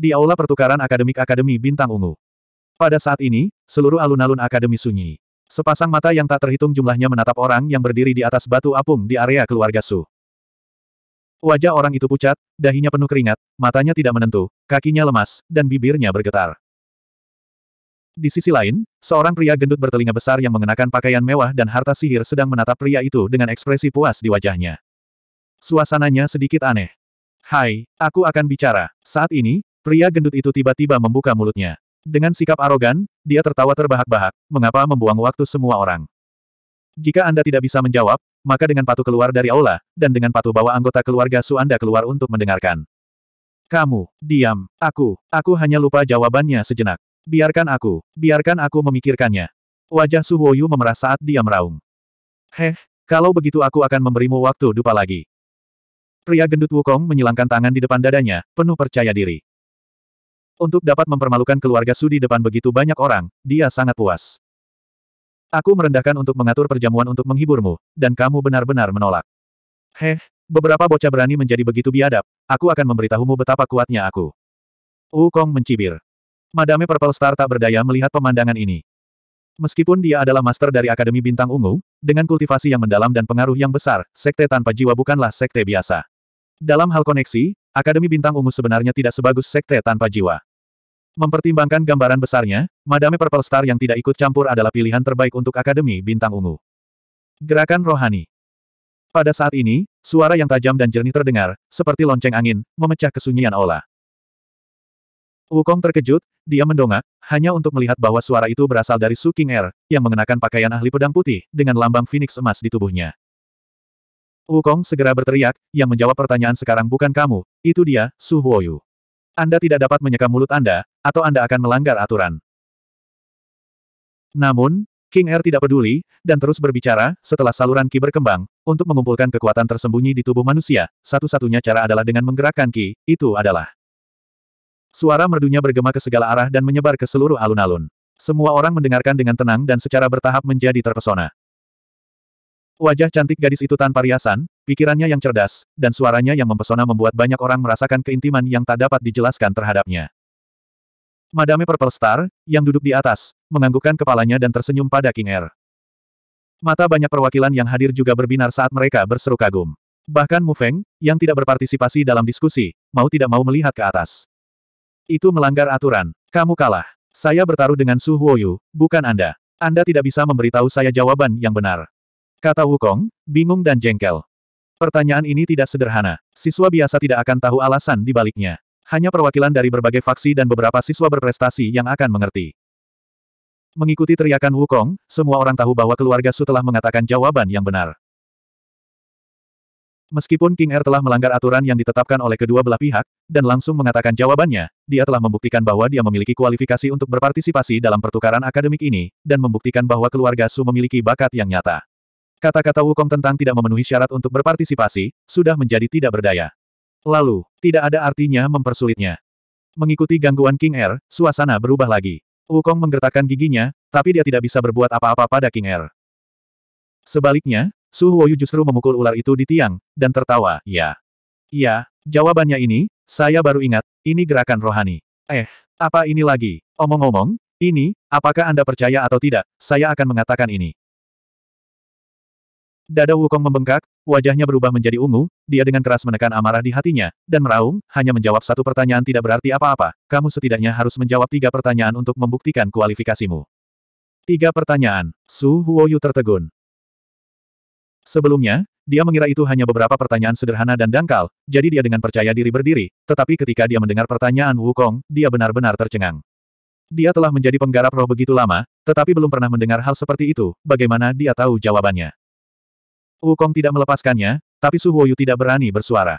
di Aula Pertukaran Akademik Akademi Bintang Ungu. Pada saat ini, seluruh alun-alun Akademi sunyi. Sepasang mata yang tak terhitung jumlahnya menatap orang yang berdiri di atas batu apung di area keluarga Su. Wajah orang itu pucat, dahinya penuh keringat, matanya tidak menentu, kakinya lemas, dan bibirnya bergetar. Di sisi lain, seorang pria gendut bertelinga besar yang mengenakan pakaian mewah dan harta sihir sedang menatap pria itu dengan ekspresi puas di wajahnya. Suasananya sedikit aneh. Hai, aku akan bicara. Saat ini, Pria gendut itu tiba-tiba membuka mulutnya. Dengan sikap arogan, dia tertawa terbahak-bahak, mengapa membuang waktu semua orang. Jika Anda tidak bisa menjawab, maka dengan patuh keluar dari aula, dan dengan patuh bawa anggota keluarga Su Anda keluar untuk mendengarkan. Kamu, diam, aku, aku hanya lupa jawabannya sejenak. Biarkan aku, biarkan aku memikirkannya. Wajah Su Huoyu memerah saat dia meraung. Heh, kalau begitu aku akan memberimu waktu dupa lagi. Pria gendut Wukong menyilangkan tangan di depan dadanya, penuh percaya diri. Untuk dapat mempermalukan keluarga Sudi depan begitu banyak orang, dia sangat puas. Aku merendahkan untuk mengatur perjamuan untuk menghiburmu, dan kamu benar-benar menolak. Heh, beberapa bocah berani menjadi begitu biadab, aku akan memberitahumu betapa kuatnya aku. Wukong mencibir. Madame Purple Star tak berdaya melihat pemandangan ini. Meskipun dia adalah master dari Akademi Bintang Ungu, dengan kultivasi yang mendalam dan pengaruh yang besar, sekte tanpa jiwa bukanlah sekte biasa. Dalam hal koneksi, Akademi Bintang Ungu sebenarnya tidak sebagus sekte tanpa jiwa. Mempertimbangkan gambaran besarnya, Madame Purple Star yang tidak ikut campur adalah pilihan terbaik untuk Akademi Bintang Ungu. Gerakan Rohani Pada saat ini, suara yang tajam dan jernih terdengar, seperti lonceng angin, memecah kesunyian Ola. Wukong terkejut, dia mendongak, hanya untuk melihat bahwa suara itu berasal dari Su King Er, yang mengenakan pakaian ahli pedang putih, dengan lambang phoenix emas di tubuhnya. Wukong segera berteriak, yang menjawab pertanyaan sekarang bukan kamu, itu dia, Su Huoyu. Anda tidak dapat menyeka mulut Anda, atau Anda akan melanggar aturan. Namun, King Air tidak peduli, dan terus berbicara, setelah saluran Ki berkembang, untuk mengumpulkan kekuatan tersembunyi di tubuh manusia, satu-satunya cara adalah dengan menggerakkan Ki, itu adalah. Suara merdunya bergema ke segala arah dan menyebar ke seluruh alun-alun. Semua orang mendengarkan dengan tenang dan secara bertahap menjadi terpesona. Wajah cantik gadis itu tanpa riasan, pikirannya yang cerdas, dan suaranya yang mempesona membuat banyak orang merasakan keintiman yang tak dapat dijelaskan terhadapnya. Madame Purple Star, yang duduk di atas, menganggukkan kepalanya dan tersenyum pada King Air. Mata banyak perwakilan yang hadir juga berbinar saat mereka berseru kagum. Bahkan Mu Feng, yang tidak berpartisipasi dalam diskusi, mau tidak mau melihat ke atas. Itu melanggar aturan. Kamu kalah. Saya bertaruh dengan Su Huoyu, bukan Anda. Anda tidak bisa memberitahu saya jawaban yang benar. Kata Wukong, bingung dan jengkel. Pertanyaan ini tidak sederhana. Siswa biasa tidak akan tahu alasan di baliknya hanya perwakilan dari berbagai faksi dan beberapa siswa berprestasi yang akan mengerti. Mengikuti teriakan Wukong, semua orang tahu bahwa keluarga Su telah mengatakan jawaban yang benar. Meskipun King Er telah melanggar aturan yang ditetapkan oleh kedua belah pihak, dan langsung mengatakan jawabannya, dia telah membuktikan bahwa dia memiliki kualifikasi untuk berpartisipasi dalam pertukaran akademik ini, dan membuktikan bahwa keluarga Su memiliki bakat yang nyata. Kata-kata Wukong tentang tidak memenuhi syarat untuk berpartisipasi, sudah menjadi tidak berdaya. Lalu, tidak ada artinya mempersulitnya. Mengikuti gangguan King Er, suasana berubah lagi. Wukong menggertakkan giginya, tapi dia tidak bisa berbuat apa-apa pada King Er. Sebaliknya, Su Huoyu justru memukul ular itu di tiang, dan tertawa, ya. Ya, jawabannya ini, saya baru ingat, ini gerakan rohani. Eh, apa ini lagi? Omong-omong, ini, apakah Anda percaya atau tidak, saya akan mengatakan ini. Dada Wukong membengkak, wajahnya berubah menjadi ungu, dia dengan keras menekan amarah di hatinya, dan meraung, hanya menjawab satu pertanyaan tidak berarti apa-apa, kamu setidaknya harus menjawab tiga pertanyaan untuk membuktikan kualifikasimu. Tiga pertanyaan, Su Huoyu tertegun. Sebelumnya, dia mengira itu hanya beberapa pertanyaan sederhana dan dangkal, jadi dia dengan percaya diri berdiri, tetapi ketika dia mendengar pertanyaan Wukong, dia benar-benar tercengang. Dia telah menjadi penggarap roh begitu lama, tetapi belum pernah mendengar hal seperti itu, bagaimana dia tahu jawabannya. Wukong tidak melepaskannya, tapi Su Huoyu tidak berani bersuara.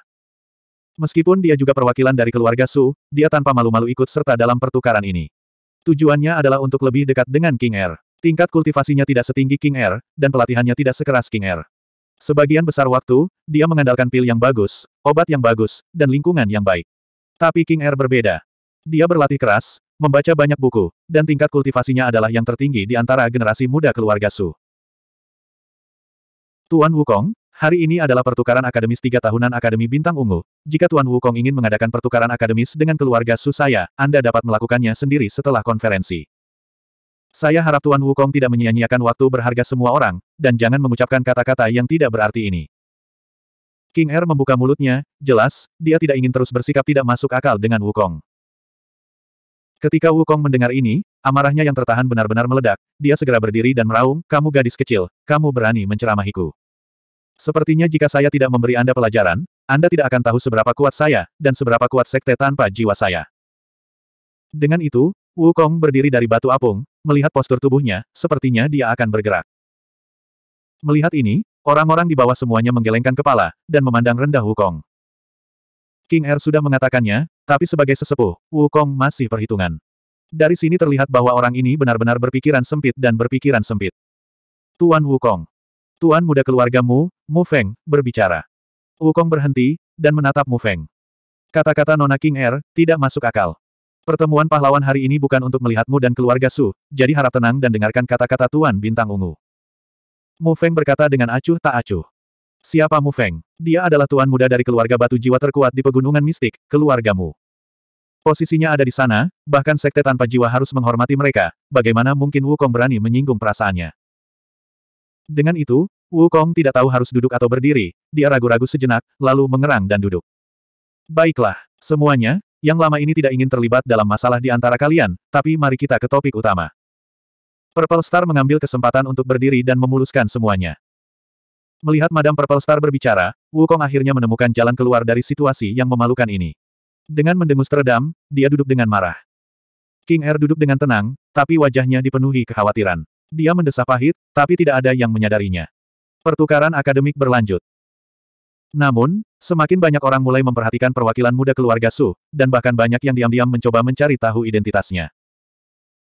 Meskipun dia juga perwakilan dari keluarga Su, dia tanpa malu-malu ikut serta dalam pertukaran ini. Tujuannya adalah untuk lebih dekat dengan King Air. Er. Tingkat kultivasinya tidak setinggi King Air, er, dan pelatihannya tidak sekeras King Air. Er. Sebagian besar waktu, dia mengandalkan pil yang bagus, obat yang bagus, dan lingkungan yang baik. Tapi King Air berbeda. Dia berlatih keras, membaca banyak buku, dan tingkat kultivasinya adalah yang tertinggi di antara generasi muda keluarga Su. Tuan Wukong, hari ini adalah pertukaran akademis tiga tahunan Akademi Bintang Ungu. Jika Tuan Wukong ingin mengadakan pertukaran akademis dengan keluarga Su saya, Anda dapat melakukannya sendiri setelah konferensi. Saya harap Tuan Wukong tidak menyia-nyiakan waktu berharga semua orang, dan jangan mengucapkan kata-kata yang tidak berarti ini. King Er membuka mulutnya, jelas, dia tidak ingin terus bersikap tidak masuk akal dengan Wukong. Ketika Wukong mendengar ini, amarahnya yang tertahan benar-benar meledak, dia segera berdiri dan meraung, kamu gadis kecil, kamu berani menceramahiku. Sepertinya jika saya tidak memberi Anda pelajaran, Anda tidak akan tahu seberapa kuat saya, dan seberapa kuat sekte tanpa jiwa saya. Dengan itu, Wukong berdiri dari batu apung, melihat postur tubuhnya, sepertinya dia akan bergerak. Melihat ini, orang-orang di bawah semuanya menggelengkan kepala, dan memandang rendah Wukong. King Er sudah mengatakannya, tapi sebagai sesepuh, Wukong masih perhitungan. Dari sini terlihat bahwa orang ini benar-benar berpikiran sempit dan berpikiran sempit. Tuan Wukong, Tuan muda keluargamu, Mu Feng, berbicara. Wukong berhenti, dan menatap Mu Feng. Kata-kata Nona King Er, tidak masuk akal. Pertemuan pahlawan hari ini bukan untuk melihatmu dan keluarga Su, jadi harap tenang dan dengarkan kata-kata Tuan Bintang Ungu. Mu Feng berkata dengan acuh tak acuh. Siapa Mu Feng? Dia adalah tuan muda dari keluarga batu jiwa terkuat di pegunungan mistik, keluargamu. Posisinya ada di sana, bahkan sekte tanpa jiwa harus menghormati mereka, bagaimana mungkin Wukong berani menyinggung perasaannya. Dengan itu, Wukong tidak tahu harus duduk atau berdiri, dia ragu-ragu sejenak, lalu mengerang dan duduk. Baiklah, semuanya, yang lama ini tidak ingin terlibat dalam masalah di antara kalian, tapi mari kita ke topik utama. Purple Star mengambil kesempatan untuk berdiri dan memuluskan semuanya. Melihat Madam Purple Star berbicara, Wukong akhirnya menemukan jalan keluar dari situasi yang memalukan ini. Dengan mendengus teredam, dia duduk dengan marah. King Air duduk dengan tenang, tapi wajahnya dipenuhi kekhawatiran. Dia mendesah pahit, tapi tidak ada yang menyadarinya. Pertukaran akademik berlanjut. Namun, semakin banyak orang mulai memperhatikan perwakilan muda keluarga Su, dan bahkan banyak yang diam-diam mencoba mencari tahu identitasnya.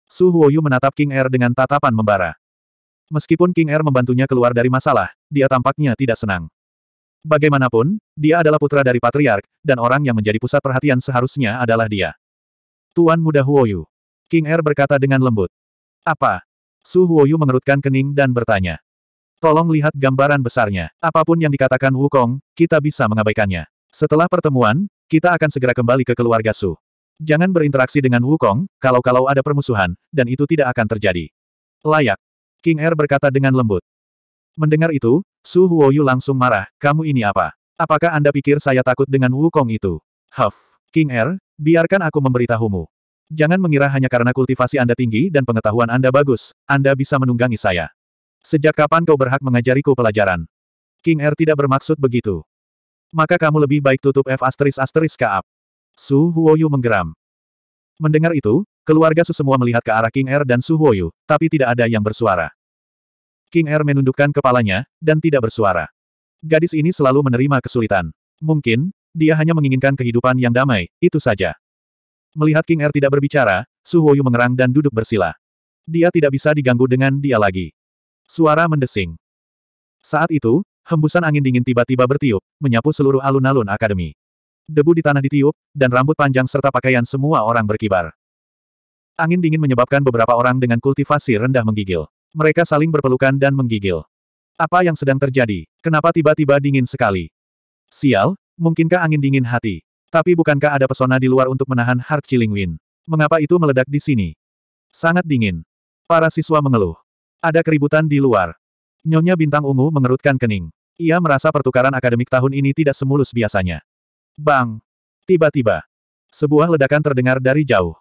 Su Huoyu menatap King Er dengan tatapan membara. Meskipun King Er membantunya keluar dari masalah, dia tampaknya tidak senang. Bagaimanapun, dia adalah putra dari patriark, dan orang yang menjadi pusat perhatian seharusnya adalah dia. Tuan muda Huoyu. King Er berkata dengan lembut. Apa, Su Huoyu mengerutkan kening dan bertanya. Tolong lihat gambaran besarnya. Apapun yang dikatakan Wukong, kita bisa mengabaikannya. Setelah pertemuan, kita akan segera kembali ke keluarga Su. Jangan berinteraksi dengan Wukong, kalau-kalau ada permusuhan, dan itu tidak akan terjadi. Layak. King Er berkata dengan lembut. Mendengar itu, Su Huoyu langsung marah, kamu ini apa? Apakah Anda pikir saya takut dengan Wukong itu? Huff. King Er, biarkan aku memberitahumu. Jangan mengira hanya karena kultivasi Anda tinggi dan pengetahuan Anda bagus, Anda bisa menunggangi saya. Sejak kapan kau berhak mengajariku pelajaran? King Er tidak bermaksud begitu. Maka kamu lebih baik tutup F asteris asteris kaap. Su Huoyu menggeram. Mendengar itu, keluarga Su semua melihat ke arah King Er dan Su Huoyu, tapi tidak ada yang bersuara. King Er menundukkan kepalanya, dan tidak bersuara. Gadis ini selalu menerima kesulitan. Mungkin, dia hanya menginginkan kehidupan yang damai, itu saja. Melihat King Er tidak berbicara, Su Huoyu mengerang dan duduk bersila. Dia tidak bisa diganggu dengan dia lagi. Suara mendesing. Saat itu, hembusan angin dingin tiba-tiba bertiup, menyapu seluruh alun-alun akademi. Debu di tanah ditiup, dan rambut panjang serta pakaian semua orang berkibar. Angin dingin menyebabkan beberapa orang dengan kultivasi rendah menggigil. Mereka saling berpelukan dan menggigil. Apa yang sedang terjadi? Kenapa tiba-tiba dingin sekali? Sial, mungkinkah angin dingin hati? Tapi bukankah ada pesona di luar untuk menahan Hark Chilling Wind? Mengapa itu meledak di sini? Sangat dingin. Para siswa mengeluh. Ada keributan di luar. Nyonya Bintang Ungu mengerutkan kening. Ia merasa pertukaran akademik tahun ini tidak semulus biasanya. Bang! Tiba-tiba. Sebuah ledakan terdengar dari jauh.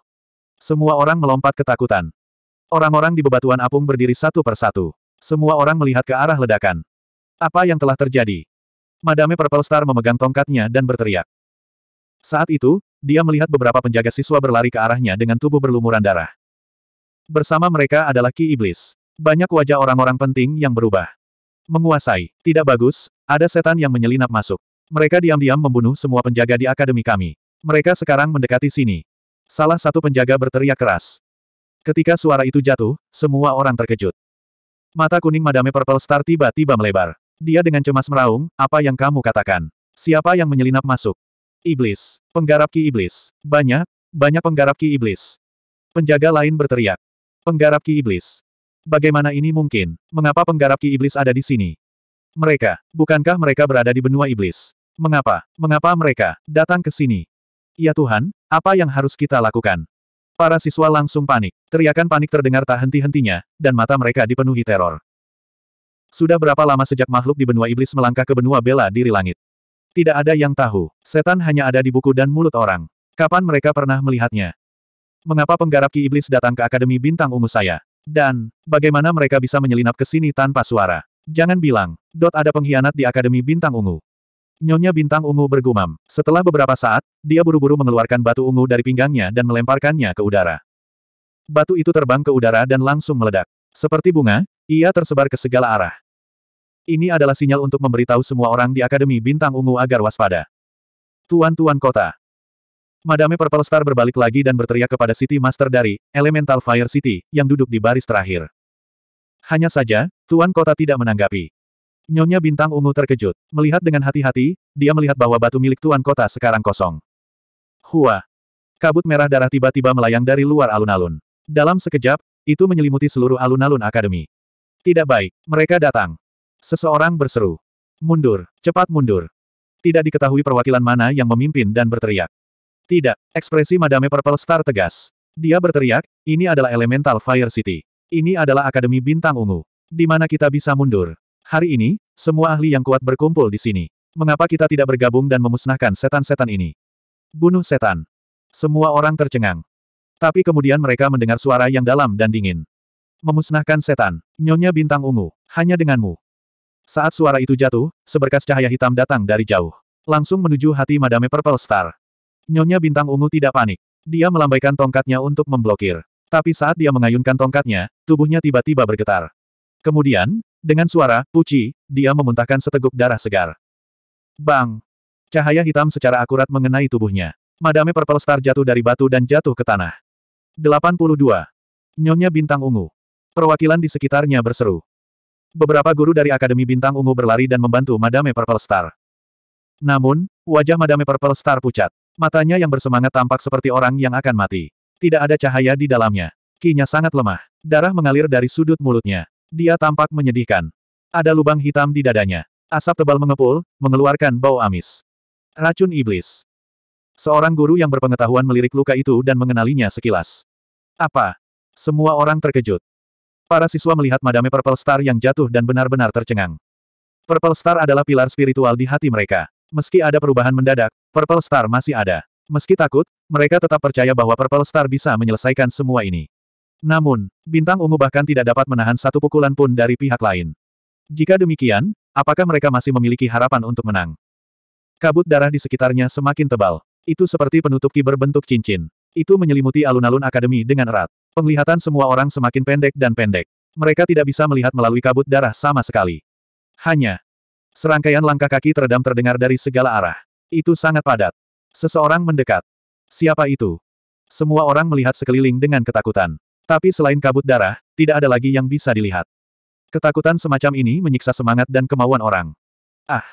Semua orang melompat ketakutan. Orang-orang di bebatuan apung berdiri satu persatu. Semua orang melihat ke arah ledakan. Apa yang telah terjadi? Madame Purple Star memegang tongkatnya dan berteriak. Saat itu, dia melihat beberapa penjaga siswa berlari ke arahnya dengan tubuh berlumuran darah. Bersama mereka adalah Ki Iblis. Banyak wajah orang-orang penting yang berubah. Menguasai. Tidak bagus, ada setan yang menyelinap masuk. Mereka diam-diam membunuh semua penjaga di akademi kami. Mereka sekarang mendekati sini. Salah satu penjaga berteriak keras. Ketika suara itu jatuh, semua orang terkejut. Mata kuning Madame Purple Star tiba-tiba melebar. Dia dengan cemas meraung, apa yang kamu katakan? Siapa yang menyelinap masuk? Iblis. Penggarap ki iblis. Banyak, banyak penggarap ki iblis. Penjaga lain berteriak. Penggarap ki iblis. Bagaimana ini mungkin? Mengapa penggarap ki iblis ada di sini? Mereka, bukankah mereka berada di benua iblis? Mengapa, mengapa mereka datang ke sini? Ya Tuhan, apa yang harus kita lakukan? Para siswa langsung panik. Teriakan panik terdengar tak henti-hentinya, dan mata mereka dipenuhi teror. Sudah berapa lama sejak makhluk di benua iblis melangkah ke benua bela diri langit? Tidak ada yang tahu. Setan hanya ada di buku dan mulut orang. Kapan mereka pernah melihatnya? Mengapa penggarap Ki Iblis datang ke Akademi Bintang Ungu saya? Dan, bagaimana mereka bisa menyelinap ke sini tanpa suara? Jangan bilang, Dot ada pengkhianat di Akademi Bintang Ungu. Nyonya Bintang Ungu bergumam. Setelah beberapa saat, dia buru-buru mengeluarkan batu ungu dari pinggangnya dan melemparkannya ke udara. Batu itu terbang ke udara dan langsung meledak. Seperti bunga, ia tersebar ke segala arah. Ini adalah sinyal untuk memberitahu semua orang di Akademi Bintang Ungu agar waspada. Tuan-tuan kota. Madame Purple Star berbalik lagi dan berteriak kepada City Master dari Elemental Fire City yang duduk di baris terakhir. Hanya saja, Tuan Kota tidak menanggapi. Nyonya Bintang Ungu terkejut. Melihat dengan hati-hati, dia melihat bahwa batu milik Tuan Kota sekarang kosong. Hua! Kabut merah darah tiba-tiba melayang dari luar alun-alun. Dalam sekejap, itu menyelimuti seluruh alun-alun akademi. Tidak baik, mereka datang. Seseorang berseru. Mundur, cepat mundur. Tidak diketahui perwakilan mana yang memimpin dan berteriak. Tidak, ekspresi Madame Purple Star tegas. Dia berteriak, ini adalah Elemental Fire City. Ini adalah Akademi Bintang Ungu. Di mana kita bisa mundur. Hari ini, semua ahli yang kuat berkumpul di sini. Mengapa kita tidak bergabung dan memusnahkan setan-setan ini? Bunuh setan. Semua orang tercengang. Tapi kemudian mereka mendengar suara yang dalam dan dingin. Memusnahkan setan, nyonya bintang ungu, hanya denganmu. Saat suara itu jatuh, seberkas cahaya hitam datang dari jauh. Langsung menuju hati Madame Purple Star. Nyonya bintang ungu tidak panik. Dia melambaikan tongkatnya untuk memblokir. Tapi saat dia mengayunkan tongkatnya, tubuhnya tiba-tiba bergetar. Kemudian, dengan suara, puci, dia memuntahkan seteguk darah segar. Bang! Cahaya hitam secara akurat mengenai tubuhnya. Madame Purple Star jatuh dari batu dan jatuh ke tanah. 82. Nyonya Bintang Ungu. Perwakilan di sekitarnya berseru. Beberapa guru dari Akademi Bintang Ungu berlari dan membantu Madame Purple Star. Namun, wajah Madame Purple Star pucat. Matanya yang bersemangat tampak seperti orang yang akan mati. Tidak ada cahaya di dalamnya. Kinya sangat lemah. Darah mengalir dari sudut mulutnya. Dia tampak menyedihkan. Ada lubang hitam di dadanya. Asap tebal mengepul, mengeluarkan bau amis. Racun Iblis. Seorang guru yang berpengetahuan melirik luka itu dan mengenalinya sekilas. Apa? Semua orang terkejut. Para siswa melihat Madame Purple Star yang jatuh dan benar-benar tercengang. Purple Star adalah pilar spiritual di hati mereka. Meski ada perubahan mendadak, Purple Star masih ada. Meski takut, mereka tetap percaya bahwa Purple Star bisa menyelesaikan semua ini. Namun, bintang ungu bahkan tidak dapat menahan satu pukulan pun dari pihak lain. Jika demikian, apakah mereka masih memiliki harapan untuk menang? Kabut darah di sekitarnya semakin tebal. Itu seperti penutup kiber bentuk cincin. Itu menyelimuti alun-alun akademi dengan erat. Penglihatan semua orang semakin pendek dan pendek. Mereka tidak bisa melihat melalui kabut darah sama sekali. Hanya serangkaian langkah kaki teredam terdengar dari segala arah. Itu sangat padat. Seseorang mendekat. Siapa itu? Semua orang melihat sekeliling dengan ketakutan. Tapi selain kabut darah, tidak ada lagi yang bisa dilihat. Ketakutan semacam ini menyiksa semangat dan kemauan orang. Ah.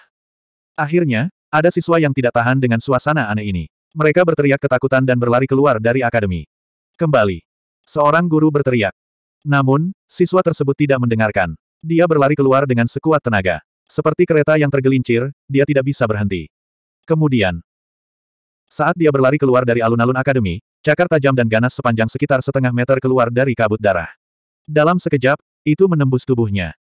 Akhirnya, ada siswa yang tidak tahan dengan suasana aneh ini. Mereka berteriak ketakutan dan berlari keluar dari akademi. Kembali. Seorang guru berteriak. Namun, siswa tersebut tidak mendengarkan. Dia berlari keluar dengan sekuat tenaga. Seperti kereta yang tergelincir, dia tidak bisa berhenti. Kemudian, saat dia berlari keluar dari alun-alun akademi, cakar tajam dan ganas sepanjang sekitar setengah meter keluar dari kabut darah. Dalam sekejap, itu menembus tubuhnya.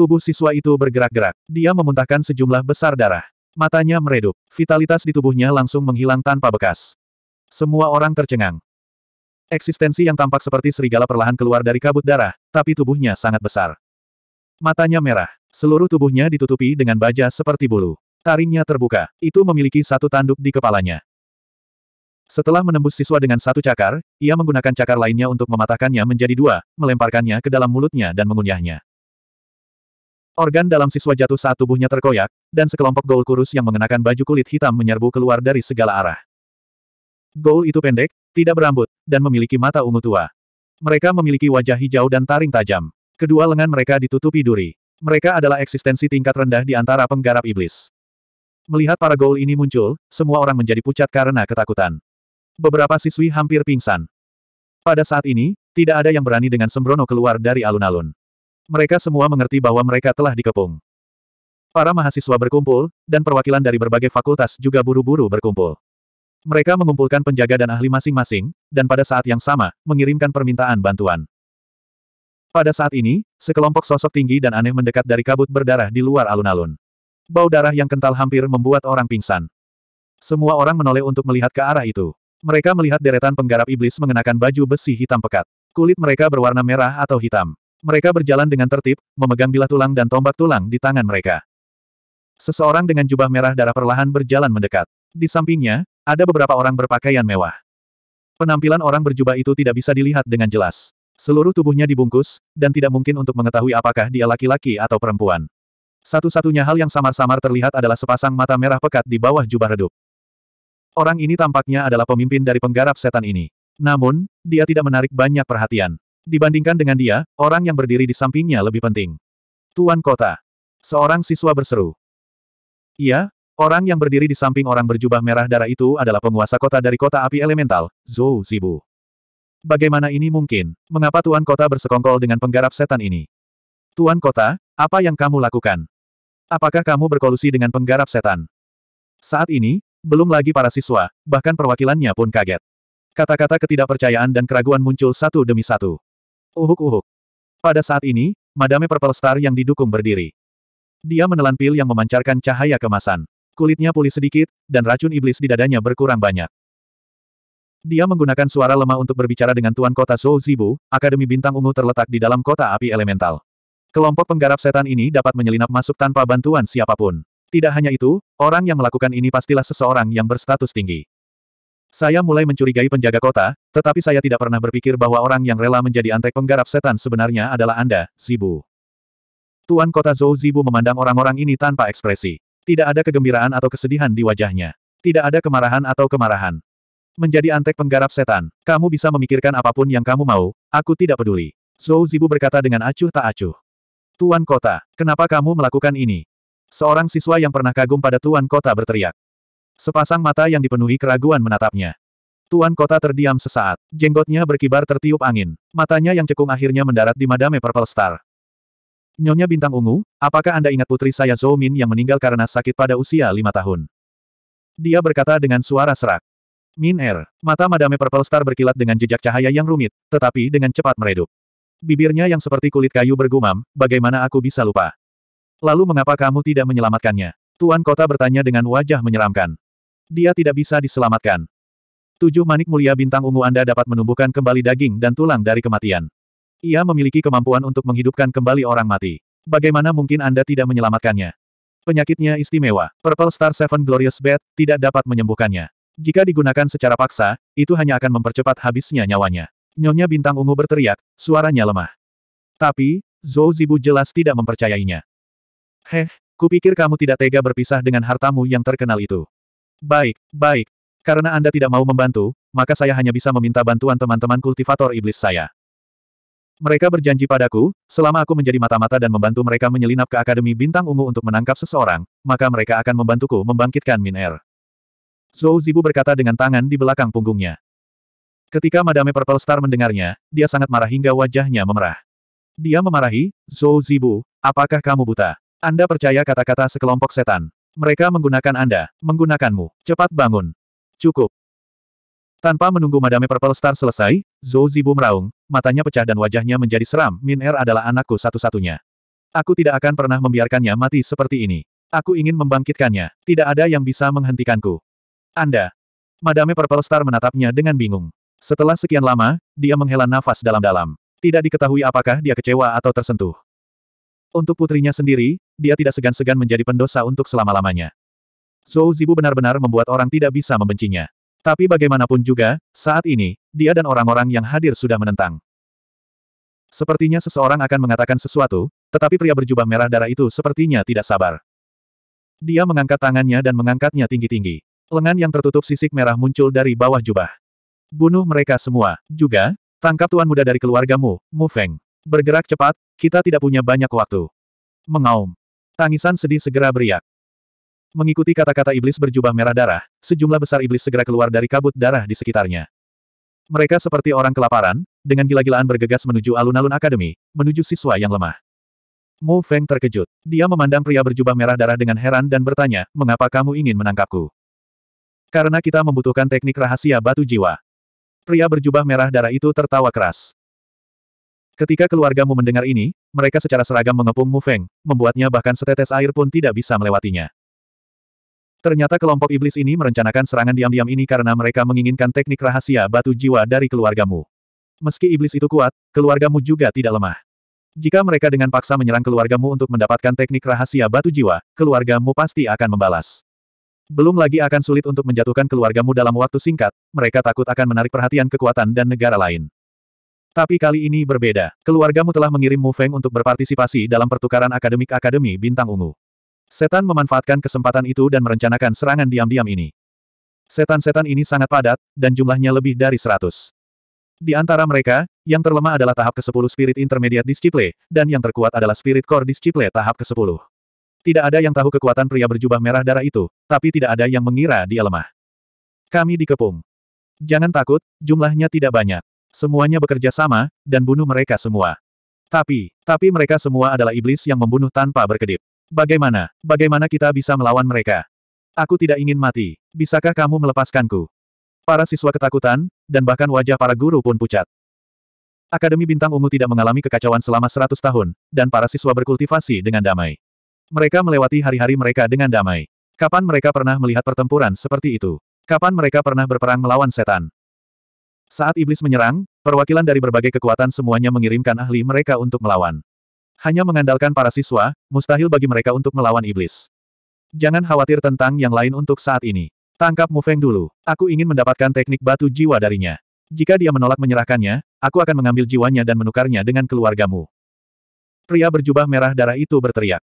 Tubuh siswa itu bergerak-gerak. Dia memuntahkan sejumlah besar darah. Matanya meredup. Vitalitas di tubuhnya langsung menghilang tanpa bekas. Semua orang tercengang. Eksistensi yang tampak seperti serigala perlahan keluar dari kabut darah, tapi tubuhnya sangat besar. Matanya merah. Seluruh tubuhnya ditutupi dengan baja seperti bulu. Taringnya terbuka. Itu memiliki satu tanduk di kepalanya. Setelah menembus siswa dengan satu cakar, ia menggunakan cakar lainnya untuk mematahkannya menjadi dua, melemparkannya ke dalam mulutnya dan mengunyahnya. Organ dalam siswa jatuh saat tubuhnya terkoyak, dan sekelompok gol kurus yang mengenakan baju kulit hitam menyerbu keluar dari segala arah. Gol itu pendek, tidak berambut, dan memiliki mata ungu tua. Mereka memiliki wajah hijau dan taring tajam. Kedua lengan mereka ditutupi duri. Mereka adalah eksistensi tingkat rendah di antara penggarap iblis. Melihat para goul ini muncul, semua orang menjadi pucat karena ketakutan. Beberapa siswi hampir pingsan. Pada saat ini, tidak ada yang berani dengan sembrono keluar dari alun-alun. Mereka semua mengerti bahwa mereka telah dikepung. Para mahasiswa berkumpul, dan perwakilan dari berbagai fakultas juga buru-buru berkumpul. Mereka mengumpulkan penjaga dan ahli masing-masing, dan pada saat yang sama, mengirimkan permintaan bantuan. Pada saat ini, sekelompok sosok tinggi dan aneh mendekat dari kabut berdarah di luar alun-alun. Bau darah yang kental hampir membuat orang pingsan. Semua orang menoleh untuk melihat ke arah itu. Mereka melihat deretan penggarap iblis mengenakan baju besi hitam pekat. Kulit mereka berwarna merah atau hitam. Mereka berjalan dengan tertib, memegang bilah tulang dan tombak tulang di tangan mereka. Seseorang dengan jubah merah darah perlahan berjalan mendekat. Di sampingnya, ada beberapa orang berpakaian mewah. Penampilan orang berjubah itu tidak bisa dilihat dengan jelas. Seluruh tubuhnya dibungkus, dan tidak mungkin untuk mengetahui apakah dia laki-laki atau perempuan. Satu-satunya hal yang samar-samar terlihat adalah sepasang mata merah pekat di bawah jubah redup. Orang ini tampaknya adalah pemimpin dari penggarap setan ini. Namun, dia tidak menarik banyak perhatian. Dibandingkan dengan dia, orang yang berdiri di sampingnya lebih penting. Tuan Kota. Seorang siswa berseru. Iya, Orang yang berdiri di samping orang berjubah merah darah itu adalah penguasa kota dari kota api elemental, Zhou Zibu. Bagaimana ini mungkin? Mengapa Tuan Kota bersekongkol dengan penggarap setan ini? Tuan Kota, apa yang kamu lakukan? Apakah kamu berkolusi dengan penggarap setan? Saat ini, belum lagi para siswa, bahkan perwakilannya pun kaget. Kata-kata ketidakpercayaan dan keraguan muncul satu demi satu. Uhuk-uhuk. Pada saat ini, Madame Purple Star yang didukung berdiri. Dia menelan pil yang memancarkan cahaya kemasan. Kulitnya pulih sedikit, dan racun iblis di dadanya berkurang banyak. Dia menggunakan suara lemah untuk berbicara dengan Tuan Kota Zhou Zibu, Akademi Bintang Ungu terletak di dalam kota api elemental. Kelompok penggarap setan ini dapat menyelinap masuk tanpa bantuan siapapun. Tidak hanya itu, orang yang melakukan ini pastilah seseorang yang berstatus tinggi. Saya mulai mencurigai penjaga kota, tetapi saya tidak pernah berpikir bahwa orang yang rela menjadi antek penggarap setan sebenarnya adalah Anda, Zibu. Tuan kota Zhou Zibu memandang orang-orang ini tanpa ekspresi. Tidak ada kegembiraan atau kesedihan di wajahnya. Tidak ada kemarahan atau kemarahan. Menjadi antek penggarap setan, kamu bisa memikirkan apapun yang kamu mau, aku tidak peduli. Zhou Zibu berkata dengan acuh tak acuh. Tuan Kota, kenapa kamu melakukan ini? Seorang siswa yang pernah kagum pada Tuan Kota berteriak. Sepasang mata yang dipenuhi keraguan menatapnya. Tuan Kota terdiam sesaat, jenggotnya berkibar tertiup angin. Matanya yang cekung akhirnya mendarat di Madame Purple Star. Nyonya Bintang Ungu, apakah Anda ingat putri saya Zhou Min yang meninggal karena sakit pada usia lima tahun? Dia berkata dengan suara serak. Min Er, mata Madame Purple Star berkilat dengan jejak cahaya yang rumit, tetapi dengan cepat meredup. Bibirnya yang seperti kulit kayu bergumam, bagaimana aku bisa lupa? Lalu mengapa kamu tidak menyelamatkannya? Tuan Kota bertanya dengan wajah menyeramkan. Dia tidak bisa diselamatkan. Tujuh manik mulia bintang ungu Anda dapat menumbuhkan kembali daging dan tulang dari kematian. Ia memiliki kemampuan untuk menghidupkan kembali orang mati. Bagaimana mungkin Anda tidak menyelamatkannya? Penyakitnya istimewa. Purple Star Seven Glorious Bed tidak dapat menyembuhkannya. Jika digunakan secara paksa, itu hanya akan mempercepat habisnya nyawanya. Nyonya bintang ungu berteriak, suaranya lemah. Tapi, Zhou Zibu jelas tidak mempercayainya. Heh, kupikir kamu tidak tega berpisah dengan hartamu yang terkenal itu. Baik, baik, karena Anda tidak mau membantu, maka saya hanya bisa meminta bantuan teman-teman kultivator iblis saya. Mereka berjanji padaku, selama aku menjadi mata-mata dan membantu mereka menyelinap ke Akademi Bintang Ungu untuk menangkap seseorang, maka mereka akan membantuku membangkitkan Min Air. Er. Zhou Zibu berkata dengan tangan di belakang punggungnya. Ketika Madame Purple Star mendengarnya, dia sangat marah hingga wajahnya memerah. Dia memarahi, Zhou Zibu, apakah kamu buta? Anda percaya kata-kata sekelompok setan. Mereka menggunakan Anda, menggunakanmu. Cepat bangun. Cukup. Tanpa menunggu Madame Purple Star selesai, Zhou Zibu meraung, matanya pecah dan wajahnya menjadi seram, Min Er adalah anakku satu-satunya. Aku tidak akan pernah membiarkannya mati seperti ini. Aku ingin membangkitkannya, tidak ada yang bisa menghentikanku. Anda. Madame Purple Star menatapnya dengan bingung. Setelah sekian lama, dia menghela nafas dalam-dalam. Tidak diketahui apakah dia kecewa atau tersentuh. Untuk putrinya sendiri, dia tidak segan-segan menjadi pendosa untuk selama-lamanya. Zhou Zibu benar-benar membuat orang tidak bisa membencinya. Tapi bagaimanapun juga, saat ini, dia dan orang-orang yang hadir sudah menentang. Sepertinya seseorang akan mengatakan sesuatu, tetapi pria berjubah merah darah itu sepertinya tidak sabar. Dia mengangkat tangannya dan mengangkatnya tinggi-tinggi. Lengan yang tertutup sisik merah muncul dari bawah jubah. Bunuh mereka semua. Juga, tangkap tuan muda dari keluargamu, Mu Feng. Bergerak cepat, kita tidak punya banyak waktu. Mengaum. Tangisan sedih segera beriak. Mengikuti kata-kata iblis berjubah merah darah, sejumlah besar iblis segera keluar dari kabut darah di sekitarnya. Mereka seperti orang kelaparan, dengan gila-gilaan bergegas menuju alun-alun akademi, menuju siswa yang lemah. Mu Feng terkejut. Dia memandang pria berjubah merah darah dengan heran dan bertanya, mengapa kamu ingin menangkapku? Karena kita membutuhkan teknik rahasia batu jiwa. Pria berjubah merah darah itu tertawa keras. Ketika keluargamu mendengar ini, mereka secara seragam mengepung Mu Feng, membuatnya bahkan setetes air pun tidak bisa melewatinya. Ternyata kelompok iblis ini merencanakan serangan diam-diam ini karena mereka menginginkan teknik rahasia batu jiwa dari keluargamu. Meski iblis itu kuat, keluargamu juga tidak lemah. Jika mereka dengan paksa menyerang keluargamu untuk mendapatkan teknik rahasia batu jiwa, keluargamu pasti akan membalas. Belum lagi akan sulit untuk menjatuhkan keluargamu dalam waktu singkat, mereka takut akan menarik perhatian kekuatan dan negara lain. Tapi kali ini berbeda, keluargamu telah mengirim Mu Feng untuk berpartisipasi dalam pertukaran akademik Akademi Bintang Ungu. Setan memanfaatkan kesempatan itu dan merencanakan serangan diam-diam ini. Setan-setan ini sangat padat, dan jumlahnya lebih dari seratus. Di antara mereka, yang terlemah adalah tahap ke-10 Spirit Intermediate Disciple, dan yang terkuat adalah Spirit Core Disciple tahap ke-10. Tidak ada yang tahu kekuatan pria berjubah merah darah itu, tapi tidak ada yang mengira dia lemah. Kami dikepung. Jangan takut, jumlahnya tidak banyak. Semuanya bekerja sama, dan bunuh mereka semua. Tapi, tapi mereka semua adalah iblis yang membunuh tanpa berkedip. Bagaimana? Bagaimana kita bisa melawan mereka? Aku tidak ingin mati. Bisakah kamu melepaskanku? Para siswa ketakutan, dan bahkan wajah para guru pun pucat. Akademi Bintang Ungu tidak mengalami kekacauan selama 100 tahun, dan para siswa berkultivasi dengan damai. Mereka melewati hari-hari mereka dengan damai. Kapan mereka pernah melihat pertempuran seperti itu? Kapan mereka pernah berperang melawan setan? Saat iblis menyerang, perwakilan dari berbagai kekuatan semuanya mengirimkan ahli mereka untuk melawan. Hanya mengandalkan para siswa, mustahil bagi mereka untuk melawan iblis. Jangan khawatir tentang yang lain untuk saat ini. Tangkap Mu Feng dulu. Aku ingin mendapatkan teknik batu jiwa darinya. Jika dia menolak menyerahkannya, aku akan mengambil jiwanya dan menukarnya dengan keluargamu. Pria berjubah merah darah itu berteriak.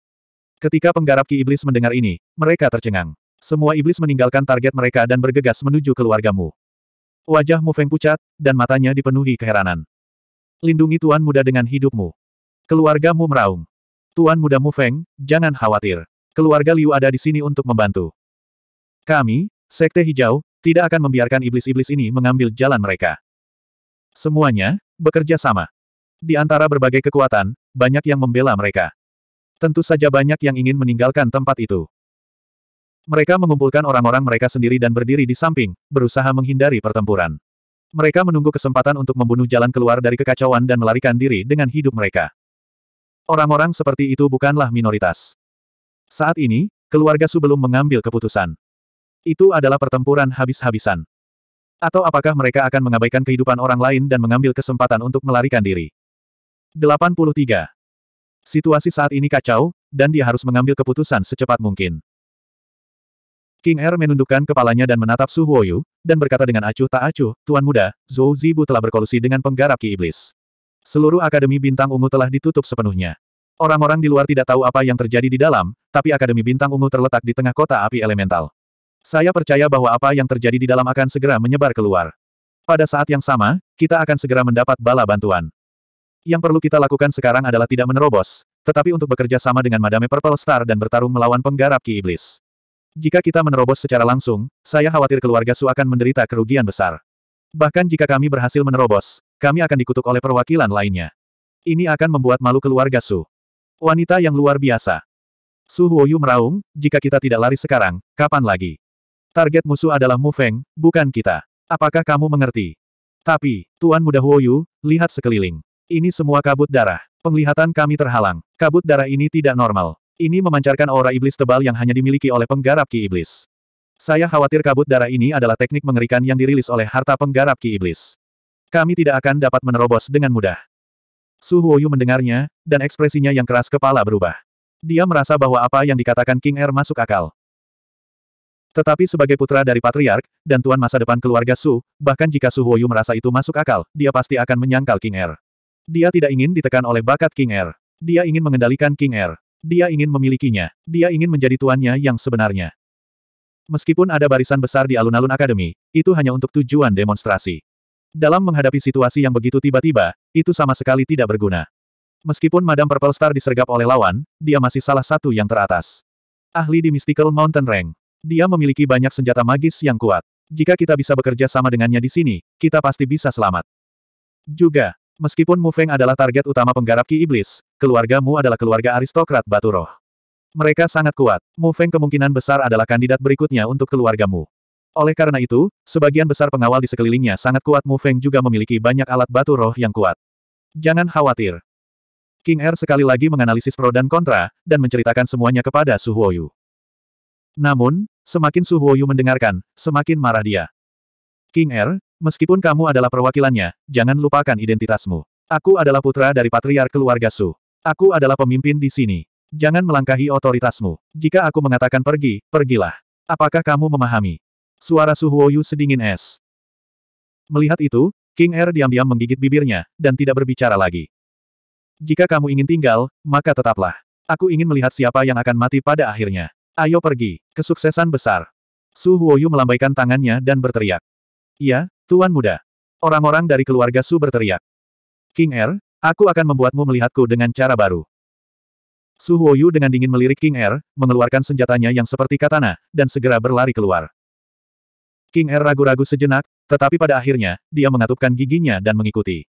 Ketika penggarap ki iblis mendengar ini, mereka tercengang. Semua iblis meninggalkan target mereka dan bergegas menuju keluargamu. Wajah Mu Feng pucat, dan matanya dipenuhi keheranan. Lindungi Tuan muda dengan hidupmu. Keluargamu meraung. Tuan muda Mu Feng, jangan khawatir. Keluarga Liu ada di sini untuk membantu. Kami, Sekte Hijau, tidak akan membiarkan iblis-iblis ini mengambil jalan mereka. Semuanya, bekerja sama. Di antara berbagai kekuatan, banyak yang membela mereka. Tentu saja banyak yang ingin meninggalkan tempat itu. Mereka mengumpulkan orang-orang mereka sendiri dan berdiri di samping, berusaha menghindari pertempuran. Mereka menunggu kesempatan untuk membunuh jalan keluar dari kekacauan dan melarikan diri dengan hidup mereka. Orang-orang seperti itu bukanlah minoritas. Saat ini, keluarga Su belum mengambil keputusan. Itu adalah pertempuran habis-habisan. Atau apakah mereka akan mengabaikan kehidupan orang lain dan mengambil kesempatan untuk melarikan diri? 83. Situasi saat ini kacau, dan dia harus mengambil keputusan secepat mungkin. King Er menundukkan kepalanya dan menatap Su Huoyu, dan berkata dengan acuh tak acuh, Tuan Muda, Zhou Zibu telah berkolusi dengan penggarap Ki Iblis. Seluruh Akademi Bintang Ungu telah ditutup sepenuhnya. Orang-orang di luar tidak tahu apa yang terjadi di dalam, tapi Akademi Bintang Ungu terletak di tengah kota api elemental. Saya percaya bahwa apa yang terjadi di dalam akan segera menyebar keluar. Pada saat yang sama, kita akan segera mendapat bala bantuan. Yang perlu kita lakukan sekarang adalah tidak menerobos, tetapi untuk bekerja sama dengan Madame Purple Star dan bertarung melawan penggarap Ki Iblis. Jika kita menerobos secara langsung, saya khawatir keluarga Su akan menderita kerugian besar. Bahkan jika kami berhasil menerobos, kami akan dikutuk oleh perwakilan lainnya. Ini akan membuat malu keluarga Su. Wanita yang luar biasa. Su Huoyu meraung, jika kita tidak lari sekarang, kapan lagi? Target musuh adalah Mu Feng, bukan kita. Apakah kamu mengerti? Tapi, Tuan Muda Huoyu, lihat sekeliling. Ini semua kabut darah. Penglihatan kami terhalang. Kabut darah ini tidak normal. Ini memancarkan aura iblis tebal yang hanya dimiliki oleh penggarap ki iblis. Saya khawatir kabut darah ini adalah teknik mengerikan yang dirilis oleh harta penggarap ki iblis. Kami tidak akan dapat menerobos dengan mudah. Su Huoyu mendengarnya, dan ekspresinya yang keras kepala berubah. Dia merasa bahwa apa yang dikatakan King Er masuk akal. Tetapi sebagai putra dari Patriark, dan tuan masa depan keluarga Su, bahkan jika Su Huoyu merasa itu masuk akal, dia pasti akan menyangkal King Er. Dia tidak ingin ditekan oleh bakat King Er. Dia ingin mengendalikan King Er. Dia ingin memilikinya. Dia ingin menjadi tuannya yang sebenarnya. Meskipun ada barisan besar di alun-alun akademi, itu hanya untuk tujuan demonstrasi. Dalam menghadapi situasi yang begitu tiba-tiba, itu sama sekali tidak berguna. Meskipun Madam Purple Star disergap oleh lawan, dia masih salah satu yang teratas. Ahli di Mystical Mountain Rank. Dia memiliki banyak senjata magis yang kuat. Jika kita bisa bekerja sama dengannya di sini, kita pasti bisa selamat. Juga, meskipun Mu Feng adalah target utama penggarap Ki Iblis, keluarga Mu adalah keluarga aristokrat Batu Roh. Mereka sangat kuat. Mu Feng kemungkinan besar adalah kandidat berikutnya untuk keluarga Mu. Oleh karena itu, sebagian besar pengawal di sekelilingnya sangat kuat Mu Feng juga memiliki banyak alat batu roh yang kuat. Jangan khawatir. King Er sekali lagi menganalisis pro dan kontra, dan menceritakan semuanya kepada Su Huoyu. Namun, semakin Su Huoyu mendengarkan, semakin marah dia. King Er, meskipun kamu adalah perwakilannya, jangan lupakan identitasmu. Aku adalah putra dari patriar keluarga Su. Aku adalah pemimpin di sini. Jangan melangkahi otoritasmu. Jika aku mengatakan pergi, pergilah. Apakah kamu memahami? Suara Su Huoyu sedingin es. Melihat itu, King Er diam-diam menggigit bibirnya, dan tidak berbicara lagi. Jika kamu ingin tinggal, maka tetaplah. Aku ingin melihat siapa yang akan mati pada akhirnya. Ayo pergi. Kesuksesan besar. Su Huoyu melambaikan tangannya dan berteriak. Iya, Tuan Muda. Orang-orang dari keluarga Su berteriak. King Er, aku akan membuatmu melihatku dengan cara baru. Su Huoyu dengan dingin melirik King Er, mengeluarkan senjatanya yang seperti katana, dan segera berlari keluar. King Er ragu-ragu sejenak, tetapi pada akhirnya, dia mengatupkan giginya dan mengikuti.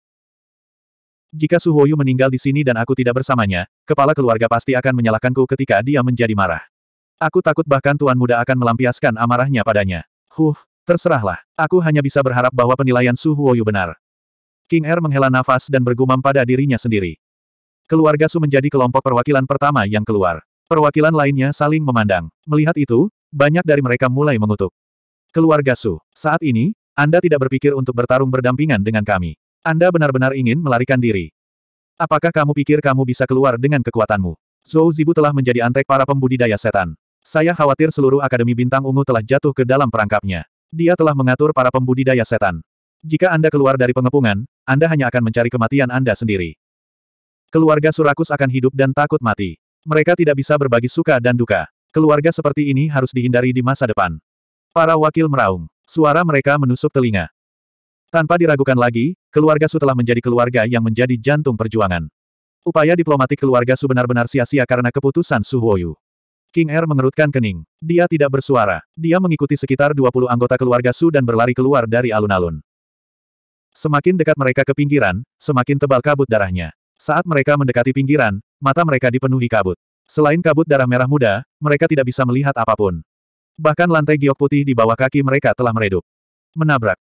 Jika Su Huoyu meninggal di sini dan aku tidak bersamanya, kepala keluarga pasti akan menyalahkanku ketika dia menjadi marah. Aku takut bahkan Tuan Muda akan melampiaskan amarahnya padanya. Huh, terserahlah. Aku hanya bisa berharap bahwa penilaian Su Huoyu benar. King Er menghela nafas dan bergumam pada dirinya sendiri. Keluarga Su menjadi kelompok perwakilan pertama yang keluar. Perwakilan lainnya saling memandang. Melihat itu, banyak dari mereka mulai mengutuk. Keluarga Su, saat ini, Anda tidak berpikir untuk bertarung berdampingan dengan kami. Anda benar-benar ingin melarikan diri. Apakah kamu pikir kamu bisa keluar dengan kekuatanmu? Zhou Zibu telah menjadi antek para pembudidaya setan. Saya khawatir seluruh Akademi Bintang Ungu telah jatuh ke dalam perangkapnya. Dia telah mengatur para pembudidaya setan. Jika Anda keluar dari pengepungan, Anda hanya akan mencari kematian Anda sendiri. Keluarga Surakus akan hidup dan takut mati. Mereka tidak bisa berbagi suka dan duka. Keluarga seperti ini harus dihindari di masa depan. Para wakil meraung. Suara mereka menusuk telinga. Tanpa diragukan lagi, keluarga Su telah menjadi keluarga yang menjadi jantung perjuangan. Upaya diplomatik keluarga Su benar-benar sia-sia karena keputusan Su Huoyu. King Er mengerutkan kening. Dia tidak bersuara. Dia mengikuti sekitar 20 anggota keluarga Su dan berlari keluar dari alun-alun. Semakin dekat mereka ke pinggiran, semakin tebal kabut darahnya. Saat mereka mendekati pinggiran, mata mereka dipenuhi kabut. Selain kabut darah merah muda, mereka tidak bisa melihat apapun. Bahkan lantai giok putih di bawah kaki mereka telah meredup. Menabrak.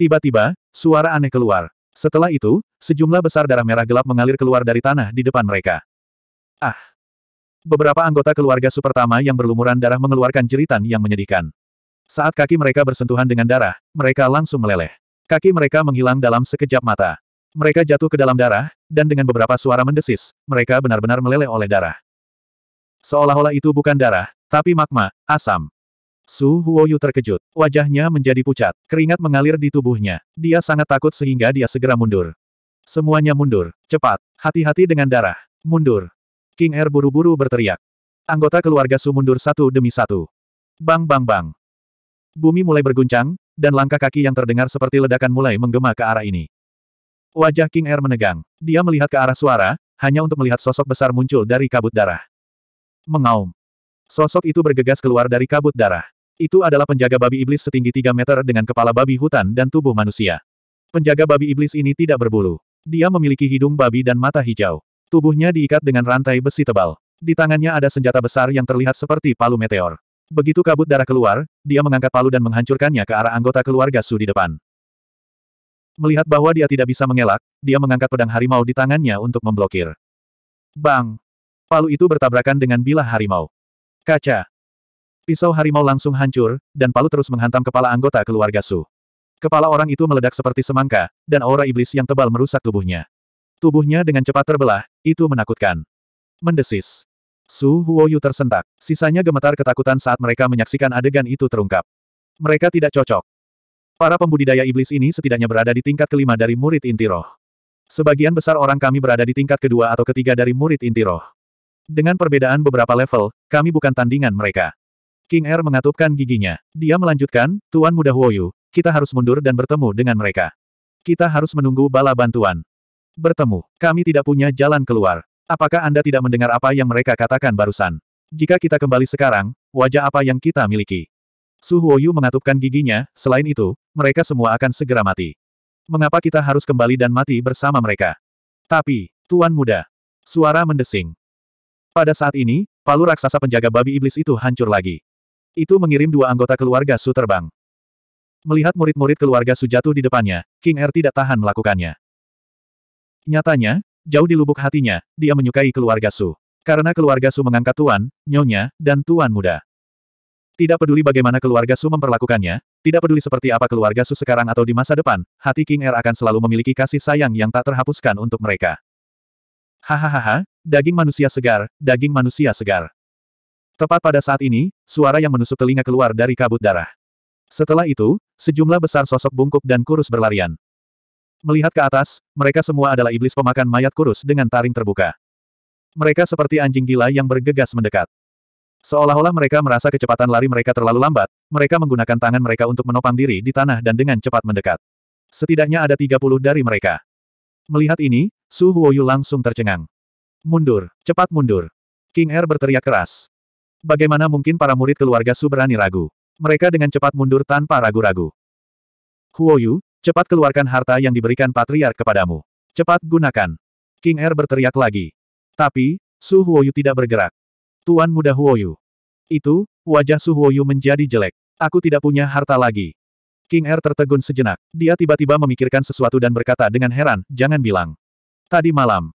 Tiba-tiba, suara aneh keluar. Setelah itu, sejumlah besar darah merah gelap mengalir keluar dari tanah di depan mereka. Ah! Beberapa anggota keluarga super Supertama yang berlumuran darah mengeluarkan jeritan yang menyedihkan. Saat kaki mereka bersentuhan dengan darah, mereka langsung meleleh. Kaki mereka menghilang dalam sekejap mata. Mereka jatuh ke dalam darah, dan dengan beberapa suara mendesis, mereka benar-benar meleleh oleh darah. Seolah-olah itu bukan darah, tapi magma, asam. Su Huoyu terkejut. Wajahnya menjadi pucat. Keringat mengalir di tubuhnya. Dia sangat takut sehingga dia segera mundur. Semuanya mundur. Cepat. Hati-hati dengan darah. Mundur. King Er buru-buru berteriak. Anggota keluarga Su mundur satu demi satu. Bang bang bang. Bumi mulai berguncang, dan langkah kaki yang terdengar seperti ledakan mulai menggema ke arah ini. Wajah King Er menegang. Dia melihat ke arah suara, hanya untuk melihat sosok besar muncul dari kabut darah. Mengaum. Sosok itu bergegas keluar dari kabut darah. Itu adalah penjaga babi iblis setinggi 3 meter dengan kepala babi hutan dan tubuh manusia. Penjaga babi iblis ini tidak berbulu. Dia memiliki hidung babi dan mata hijau. Tubuhnya diikat dengan rantai besi tebal. Di tangannya ada senjata besar yang terlihat seperti palu meteor. Begitu kabut darah keluar, dia mengangkat palu dan menghancurkannya ke arah anggota keluarga Su di depan. Melihat bahwa dia tidak bisa mengelak, dia mengangkat pedang harimau di tangannya untuk memblokir. Bang! Palu itu bertabrakan dengan bilah harimau. Kaca. Pisau harimau langsung hancur, dan palu terus menghantam kepala anggota keluarga Su. Kepala orang itu meledak seperti semangka, dan aura iblis yang tebal merusak tubuhnya. Tubuhnya dengan cepat terbelah, itu menakutkan. Mendesis. Su Huoyu tersentak. Sisanya gemetar ketakutan saat mereka menyaksikan adegan itu terungkap. Mereka tidak cocok. Para pembudidaya iblis ini setidaknya berada di tingkat kelima dari murid inti roh. Sebagian besar orang kami berada di tingkat kedua atau ketiga dari murid inti roh. Dengan perbedaan beberapa level, kami bukan tandingan mereka. King Er mengatupkan giginya. Dia melanjutkan, Tuan Muda Huoyu, kita harus mundur dan bertemu dengan mereka. Kita harus menunggu bala bantuan. Bertemu, kami tidak punya jalan keluar. Apakah Anda tidak mendengar apa yang mereka katakan barusan? Jika kita kembali sekarang, wajah apa yang kita miliki? Su Huoyu mengatupkan giginya, selain itu, mereka semua akan segera mati. Mengapa kita harus kembali dan mati bersama mereka? Tapi, Tuan Muda. Suara mendesing. Pada saat ini, palu raksasa penjaga babi iblis itu hancur lagi. Itu mengirim dua anggota keluarga Su terbang. Melihat murid-murid keluarga Su jatuh di depannya, King Er tidak tahan melakukannya. Nyatanya, jauh di lubuk hatinya, dia menyukai keluarga Su. Karena keluarga Su mengangkat tuan, nyonya, dan tuan muda. Tidak peduli bagaimana keluarga Su memperlakukannya, tidak peduli seperti apa keluarga Su sekarang atau di masa depan, hati King Er akan selalu memiliki kasih sayang yang tak terhapuskan untuk mereka. Hahaha, daging manusia segar, daging manusia segar. Tepat pada saat ini, suara yang menusuk telinga keluar dari kabut darah. Setelah itu, sejumlah besar sosok bungkuk dan kurus berlarian. Melihat ke atas, mereka semua adalah iblis pemakan mayat kurus dengan taring terbuka. Mereka seperti anjing gila yang bergegas mendekat. Seolah-olah mereka merasa kecepatan lari mereka terlalu lambat, mereka menggunakan tangan mereka untuk menopang diri di tanah dan dengan cepat mendekat. Setidaknya ada 30 dari mereka. Melihat ini, Su Huoyu langsung tercengang. Mundur, cepat mundur. King Er berteriak keras. Bagaimana mungkin para murid keluarga Su berani ragu? Mereka dengan cepat mundur tanpa ragu-ragu. Huoyu, cepat keluarkan harta yang diberikan patriark kepadamu. Cepat gunakan. King Er berteriak lagi. Tapi, Su Huoyu tidak bergerak. Tuan muda Huoyu. Itu, wajah Su Huoyu menjadi jelek. Aku tidak punya harta lagi. King Er tertegun sejenak. Dia tiba-tiba memikirkan sesuatu dan berkata dengan heran, jangan bilang. Tadi malam,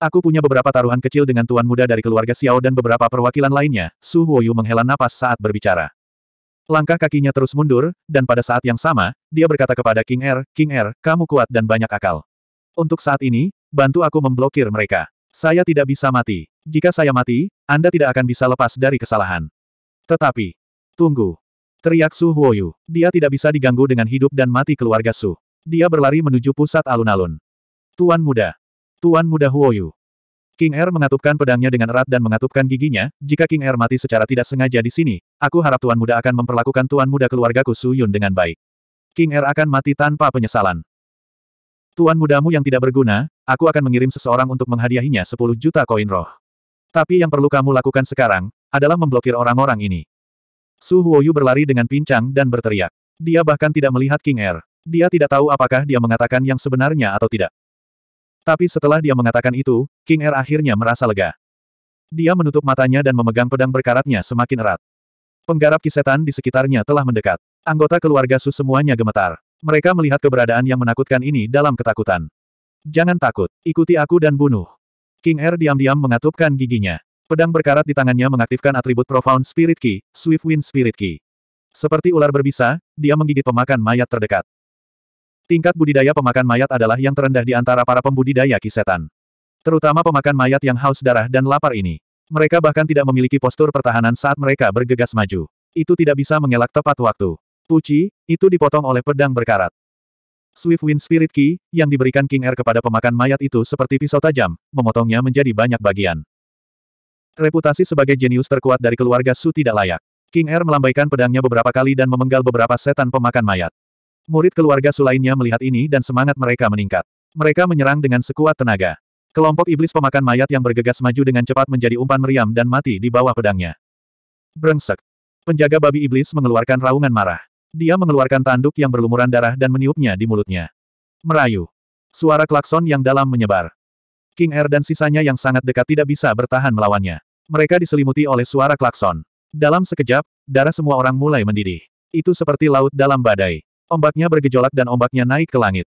Aku punya beberapa taruhan kecil dengan tuan muda dari keluarga Xiao dan beberapa perwakilan lainnya, Su Huoyu menghela napas saat berbicara. Langkah kakinya terus mundur, dan pada saat yang sama, dia berkata kepada King Er, King Er, kamu kuat dan banyak akal. Untuk saat ini, bantu aku memblokir mereka. Saya tidak bisa mati. Jika saya mati, Anda tidak akan bisa lepas dari kesalahan. Tetapi, tunggu. Teriak Su Huoyu. Dia tidak bisa diganggu dengan hidup dan mati keluarga Su. Dia berlari menuju pusat alun-alun. Tuan muda, Tuan Muda Huoyu. King Er mengatupkan pedangnya dengan erat dan mengatupkan giginya, jika King Er mati secara tidak sengaja di sini, aku harap Tuan Muda akan memperlakukan Tuan Muda keluargaku Su Yun dengan baik. King Er akan mati tanpa penyesalan. Tuan mudamu yang tidak berguna, aku akan mengirim seseorang untuk menghadiahinya 10 juta koin roh. Tapi yang perlu kamu lakukan sekarang, adalah memblokir orang-orang ini. Su Huoyu berlari dengan pincang dan berteriak. Dia bahkan tidak melihat King Er. Dia tidak tahu apakah dia mengatakan yang sebenarnya atau tidak. Tapi setelah dia mengatakan itu, King Er akhirnya merasa lega. Dia menutup matanya dan memegang pedang berkaratnya semakin erat. Penggarap kisetan di sekitarnya telah mendekat. Anggota keluarga Su semuanya gemetar. Mereka melihat keberadaan yang menakutkan ini dalam ketakutan. Jangan takut, ikuti aku dan bunuh. King Er diam-diam mengatupkan giginya. Pedang berkarat di tangannya mengaktifkan atribut Profound Spirit Key, Swift Wind Spirit Key. Seperti ular berbisa, dia menggigit pemakan mayat terdekat. Tingkat budidaya pemakan mayat adalah yang terendah di antara para pembudidaya kisetan. Terutama pemakan mayat yang haus darah dan lapar ini. Mereka bahkan tidak memiliki postur pertahanan saat mereka bergegas maju. Itu tidak bisa mengelak tepat waktu. Puci, itu dipotong oleh pedang berkarat. Swift Wind Spirit Key, yang diberikan King Air kepada pemakan mayat itu seperti pisau tajam, memotongnya menjadi banyak bagian. Reputasi sebagai jenius terkuat dari keluarga Su tidak layak. King Air melambaikan pedangnya beberapa kali dan memenggal beberapa setan pemakan mayat. Murid keluarga sulainnya melihat ini dan semangat mereka meningkat. Mereka menyerang dengan sekuat tenaga. Kelompok iblis pemakan mayat yang bergegas maju dengan cepat menjadi umpan meriam dan mati di bawah pedangnya. Brengsek. Penjaga babi iblis mengeluarkan raungan marah. Dia mengeluarkan tanduk yang berlumuran darah dan meniupnya di mulutnya. Merayu. Suara klakson yang dalam menyebar. King Air er dan sisanya yang sangat dekat tidak bisa bertahan melawannya. Mereka diselimuti oleh suara klakson. Dalam sekejap, darah semua orang mulai mendidih. Itu seperti laut dalam badai. Ombaknya bergejolak dan ombaknya naik ke langit.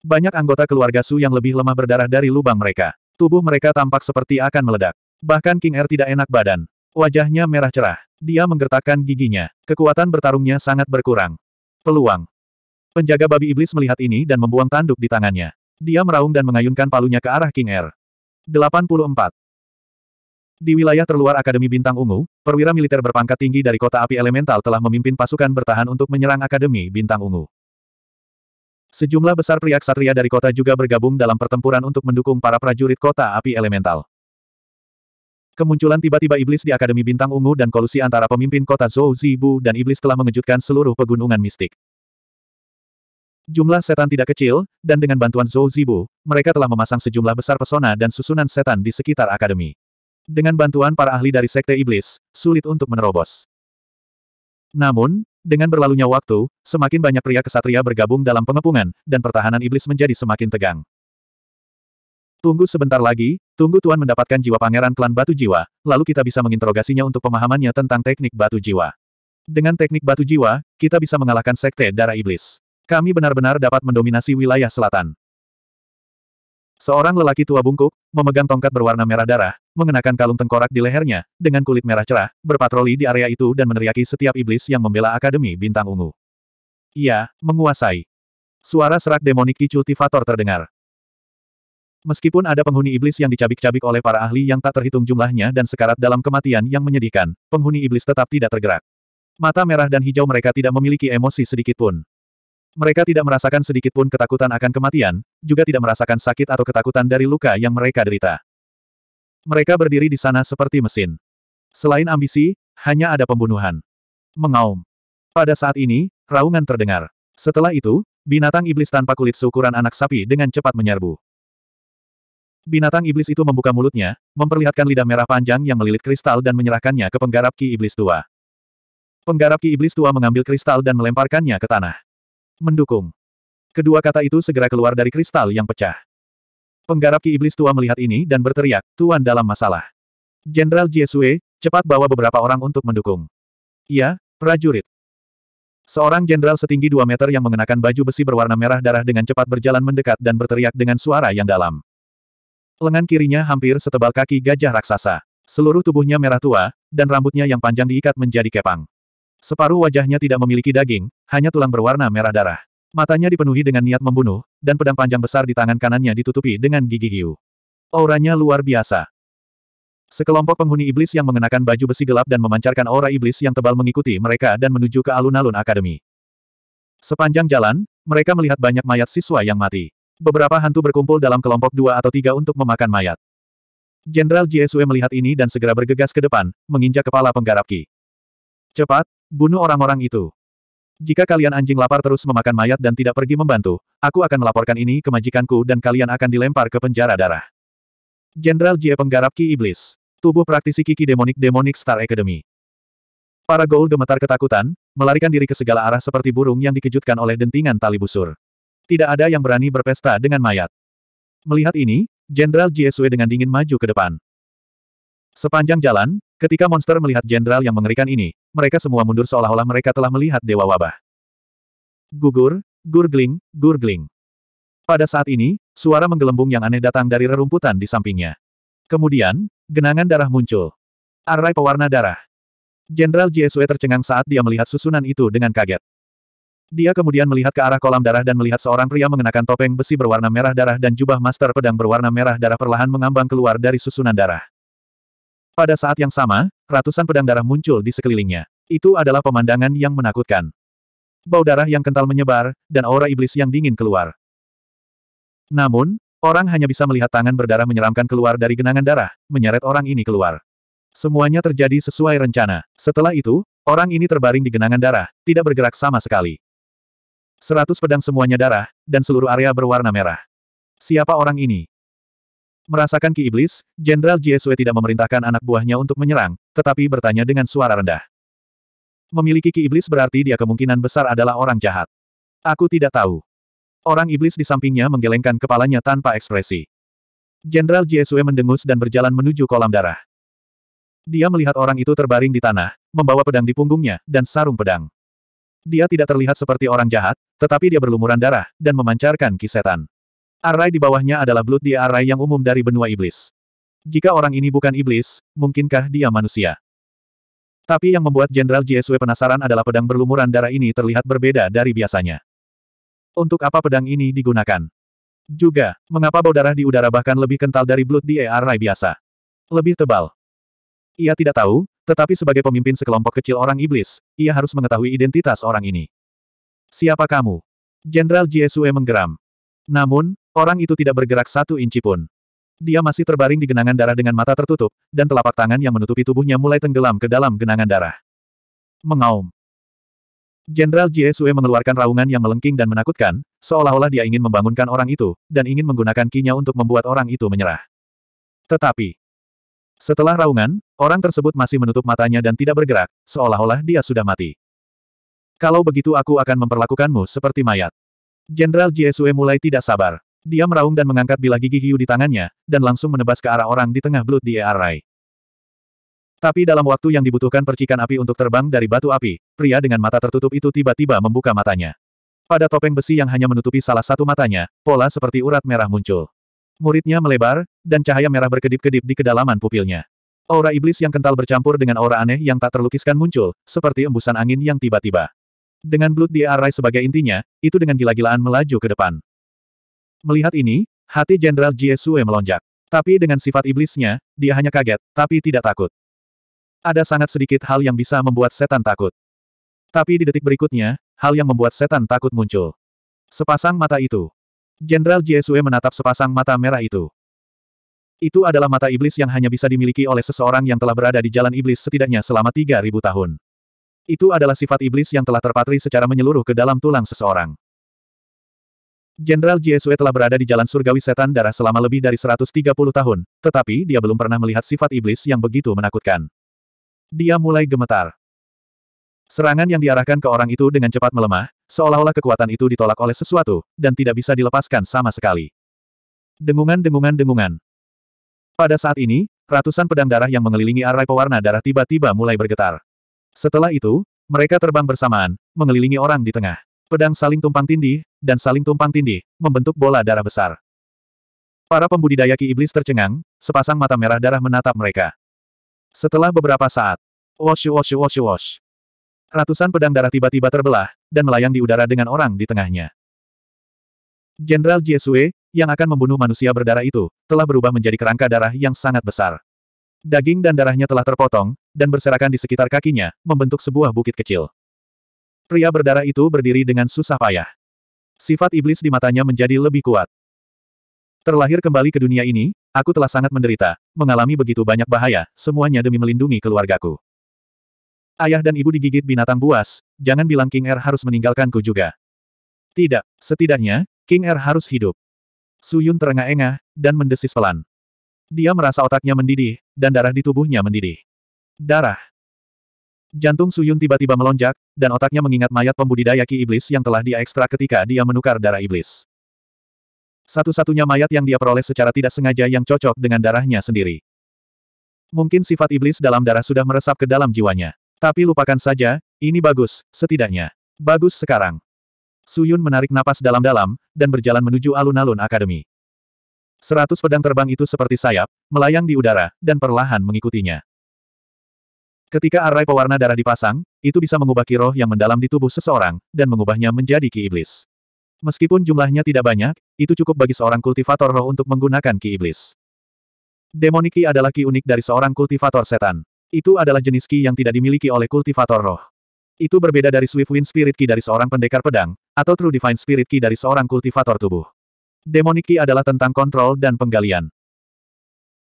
Banyak anggota keluarga Su yang lebih lemah berdarah dari lubang mereka. Tubuh mereka tampak seperti akan meledak. Bahkan King Er tidak enak badan. Wajahnya merah cerah. Dia menggertakkan giginya. Kekuatan bertarungnya sangat berkurang. Peluang. Penjaga babi iblis melihat ini dan membuang tanduk di tangannya. Dia meraung dan mengayunkan palunya ke arah King Er. 84. Di wilayah terluar Akademi Bintang Ungu, perwira militer berpangkat tinggi dari kota api elemental telah memimpin pasukan bertahan untuk menyerang Akademi Bintang Ungu. Sejumlah besar pria ksatria dari kota juga bergabung dalam pertempuran untuk mendukung para prajurit kota api elemental. Kemunculan tiba-tiba iblis di Akademi Bintang Ungu dan kolusi antara pemimpin kota Zhou Zibu dan iblis telah mengejutkan seluruh pegunungan mistik. Jumlah setan tidak kecil, dan dengan bantuan Zhou Zibu, mereka telah memasang sejumlah besar pesona dan susunan setan di sekitar Akademi. Dengan bantuan para ahli dari Sekte Iblis, sulit untuk menerobos. Namun, dengan berlalunya waktu, semakin banyak pria kesatria bergabung dalam pengepungan, dan pertahanan iblis menjadi semakin tegang. Tunggu sebentar lagi, tunggu Tuan mendapatkan jiwa pangeran klan batu jiwa, lalu kita bisa menginterogasinya untuk pemahamannya tentang teknik batu jiwa. Dengan teknik batu jiwa, kita bisa mengalahkan sekte darah iblis. Kami benar-benar dapat mendominasi wilayah selatan. Seorang lelaki tua bungkuk, memegang tongkat berwarna merah darah, mengenakan kalung tengkorak di lehernya, dengan kulit merah cerah, berpatroli di area itu dan meneriaki setiap iblis yang membela Akademi Bintang Ungu. Ia, menguasai. Suara serak demonik Kicultivator terdengar. Meskipun ada penghuni iblis yang dicabik-cabik oleh para ahli yang tak terhitung jumlahnya dan sekarat dalam kematian yang menyedihkan, penghuni iblis tetap tidak tergerak. Mata merah dan hijau mereka tidak memiliki emosi sedikitpun. Mereka tidak merasakan sedikit pun ketakutan akan kematian, juga tidak merasakan sakit atau ketakutan dari luka yang mereka derita. Mereka berdiri di sana seperti mesin. Selain ambisi, hanya ada pembunuhan. Mengaum. Pada saat ini, raungan terdengar. Setelah itu, binatang iblis tanpa kulit seukuran anak sapi dengan cepat menyerbu. Binatang iblis itu membuka mulutnya, memperlihatkan lidah merah panjang yang melilit kristal dan menyerahkannya ke penggarap ki iblis tua. Penggarap ki iblis tua mengambil kristal dan melemparkannya ke tanah. Mendukung. Kedua kata itu segera keluar dari kristal yang pecah. Penggarap Ki Iblis Tua melihat ini dan berteriak, Tuan dalam masalah. Jenderal Jesue, cepat bawa beberapa orang untuk mendukung. Iya, prajurit. Seorang jenderal setinggi dua meter yang mengenakan baju besi berwarna merah darah dengan cepat berjalan mendekat dan berteriak dengan suara yang dalam. Lengan kirinya hampir setebal kaki gajah raksasa. Seluruh tubuhnya merah tua, dan rambutnya yang panjang diikat menjadi kepang. Separuh wajahnya tidak memiliki daging, hanya tulang berwarna merah darah. Matanya dipenuhi dengan niat membunuh, dan pedang panjang besar di tangan kanannya ditutupi dengan gigi hiu. Auranya luar biasa. Sekelompok penghuni iblis yang mengenakan baju besi gelap dan memancarkan aura iblis yang tebal mengikuti mereka dan menuju ke alun-alun akademi. Sepanjang jalan, mereka melihat banyak mayat siswa yang mati. Beberapa hantu berkumpul dalam kelompok dua atau tiga untuk memakan mayat. Jenderal Jiesue melihat ini dan segera bergegas ke depan, menginjak kepala penggarap Ki. Cepat, Bunuh orang-orang itu. Jika kalian anjing lapar terus memakan mayat dan tidak pergi membantu, aku akan melaporkan ini ke majikanku dan kalian akan dilempar ke penjara darah. Jenderal Jie penggarap Ki Iblis. Tubuh praktisi Kiki Demonik Demonic Star Academy. Para Goul gemetar ketakutan, melarikan diri ke segala arah seperti burung yang dikejutkan oleh dentingan tali busur. Tidak ada yang berani berpesta dengan mayat. Melihat ini, Jenderal Jie Sui dengan dingin maju ke depan. Sepanjang jalan, ketika monster melihat jenderal yang mengerikan ini, mereka semua mundur seolah-olah mereka telah melihat dewa wabah. Gugur, gurgling, gurgling. Pada saat ini, suara menggelembung yang aneh datang dari rerumputan di sampingnya. Kemudian, genangan darah muncul. Arai pewarna darah. Jenderal Jesue tercengang saat dia melihat susunan itu dengan kaget. Dia kemudian melihat ke arah kolam darah dan melihat seorang pria mengenakan topeng besi berwarna merah darah dan jubah master pedang berwarna merah darah perlahan mengambang keluar dari susunan darah. Pada saat yang sama, ratusan pedang darah muncul di sekelilingnya. Itu adalah pemandangan yang menakutkan. Bau darah yang kental menyebar, dan aura iblis yang dingin keluar. Namun, orang hanya bisa melihat tangan berdarah menyeramkan keluar dari genangan darah, menyeret orang ini keluar. Semuanya terjadi sesuai rencana. Setelah itu, orang ini terbaring di genangan darah, tidak bergerak sama sekali. Seratus pedang semuanya darah, dan seluruh area berwarna merah. Siapa orang ini? Merasakan ki iblis, Jenderal Jiesue tidak memerintahkan anak buahnya untuk menyerang, tetapi bertanya dengan suara rendah. Memiliki ki iblis berarti dia kemungkinan besar adalah orang jahat. Aku tidak tahu. Orang iblis di sampingnya menggelengkan kepalanya tanpa ekspresi. Jenderal Jiesue mendengus dan berjalan menuju kolam darah. Dia melihat orang itu terbaring di tanah, membawa pedang di punggungnya, dan sarung pedang. Dia tidak terlihat seperti orang jahat, tetapi dia berlumuran darah, dan memancarkan kisetan. Array di bawahnya adalah blood di array yang umum dari benua iblis. Jika orang ini bukan iblis, mungkinkah dia manusia? Tapi yang membuat Jenderal JSW penasaran adalah pedang berlumuran darah ini terlihat berbeda dari biasanya. Untuk apa pedang ini digunakan? Juga, mengapa bau darah di udara bahkan lebih kental dari blood di array biasa? Lebih tebal. Ia tidak tahu, tetapi sebagai pemimpin sekelompok kecil orang iblis, ia harus mengetahui identitas orang ini. Siapa kamu? Jenderal JSW menggeram. Namun, orang itu tidak bergerak satu inci pun. Dia masih terbaring di genangan darah dengan mata tertutup, dan telapak tangan yang menutupi tubuhnya mulai tenggelam ke dalam genangan darah. Mengaum. Jenderal Jie Sue mengeluarkan raungan yang melengking dan menakutkan, seolah-olah dia ingin membangunkan orang itu, dan ingin menggunakan kinya untuk membuat orang itu menyerah. Tetapi, setelah raungan, orang tersebut masih menutup matanya dan tidak bergerak, seolah-olah dia sudah mati. Kalau begitu aku akan memperlakukanmu seperti mayat. Jenderal Jiesue mulai tidak sabar. Dia meraung dan mengangkat bilah gigi hiu di tangannya, dan langsung menebas ke arah orang di tengah belut di array. Tapi dalam waktu yang dibutuhkan percikan api untuk terbang dari batu api, pria dengan mata tertutup itu tiba-tiba membuka matanya. Pada topeng besi yang hanya menutupi salah satu matanya, pola seperti urat merah muncul. Muridnya melebar, dan cahaya merah berkedip-kedip di kedalaman pupilnya. Aura iblis yang kental bercampur dengan aura aneh yang tak terlukiskan muncul, seperti embusan angin yang tiba-tiba. Dengan Blood di sebagai intinya, itu dengan gila-gilaan melaju ke depan. Melihat ini, hati Jenderal Jie melonjak. Tapi dengan sifat iblisnya, dia hanya kaget, tapi tidak takut. Ada sangat sedikit hal yang bisa membuat setan takut. Tapi di detik berikutnya, hal yang membuat setan takut muncul. Sepasang mata itu. Jenderal Jiesue menatap sepasang mata merah itu. Itu adalah mata iblis yang hanya bisa dimiliki oleh seseorang yang telah berada di jalan iblis setidaknya selama 3.000 tahun. Itu adalah sifat iblis yang telah terpatri secara menyeluruh ke dalam tulang seseorang. Jenderal Jesue telah berada di jalan surgawi setan darah selama lebih dari 130 tahun, tetapi dia belum pernah melihat sifat iblis yang begitu menakutkan. Dia mulai gemetar. Serangan yang diarahkan ke orang itu dengan cepat melemah, seolah-olah kekuatan itu ditolak oleh sesuatu, dan tidak bisa dilepaskan sama sekali. Dengungan-dengungan-dengungan. Pada saat ini, ratusan pedang darah yang mengelilingi arai pewarna darah tiba-tiba mulai bergetar. Setelah itu, mereka terbang bersamaan, mengelilingi orang di tengah. Pedang saling tumpang tindih, dan saling tumpang tindih, membentuk bola darah besar. Para pembudidaya ki iblis tercengang, sepasang mata merah darah menatap mereka. Setelah beberapa saat, wash wash wash wash. Ratusan pedang darah tiba-tiba terbelah, dan melayang di udara dengan orang di tengahnya. Jenderal Jesue, yang akan membunuh manusia berdarah itu, telah berubah menjadi kerangka darah yang sangat besar. Daging dan darahnya telah terpotong, dan berserakan di sekitar kakinya, membentuk sebuah bukit kecil. Pria berdarah itu berdiri dengan susah payah. Sifat iblis di matanya menjadi lebih kuat. Terlahir kembali ke dunia ini, aku telah sangat menderita, mengalami begitu banyak bahaya, semuanya demi melindungi keluargaku. Ayah dan ibu digigit binatang buas, jangan bilang King Er harus meninggalkanku juga. Tidak, setidaknya, King Er harus hidup. Suyun terengah-engah, dan mendesis pelan. Dia merasa otaknya mendidih, dan darah di tubuhnya mendidih. Darah. Jantung Suyun tiba-tiba melonjak, dan otaknya mengingat mayat pembudidaya Ki Iblis yang telah dia ekstra ketika dia menukar darah iblis. Satu-satunya mayat yang dia peroleh secara tidak sengaja yang cocok dengan darahnya sendiri. Mungkin sifat iblis dalam darah sudah meresap ke dalam jiwanya. Tapi lupakan saja, ini bagus, setidaknya. Bagus sekarang. Suyun menarik napas dalam-dalam, dan berjalan menuju alun-alun akademi. Seratus pedang terbang itu seperti sayap, melayang di udara, dan perlahan mengikutinya. Ketika arai pewarna darah dipasang, itu bisa mengubah ki roh yang mendalam di tubuh seseorang, dan mengubahnya menjadi ki iblis. Meskipun jumlahnya tidak banyak, itu cukup bagi seorang kultivator roh untuk menggunakan ki iblis. ki adalah ki unik dari seorang kultivator setan. Itu adalah jenis ki yang tidak dimiliki oleh kultivator roh. Itu berbeda dari Swift Wind Spirit Ki dari seorang pendekar pedang, atau True Divine Spirit Ki dari seorang kultivator tubuh. ki adalah tentang kontrol dan penggalian.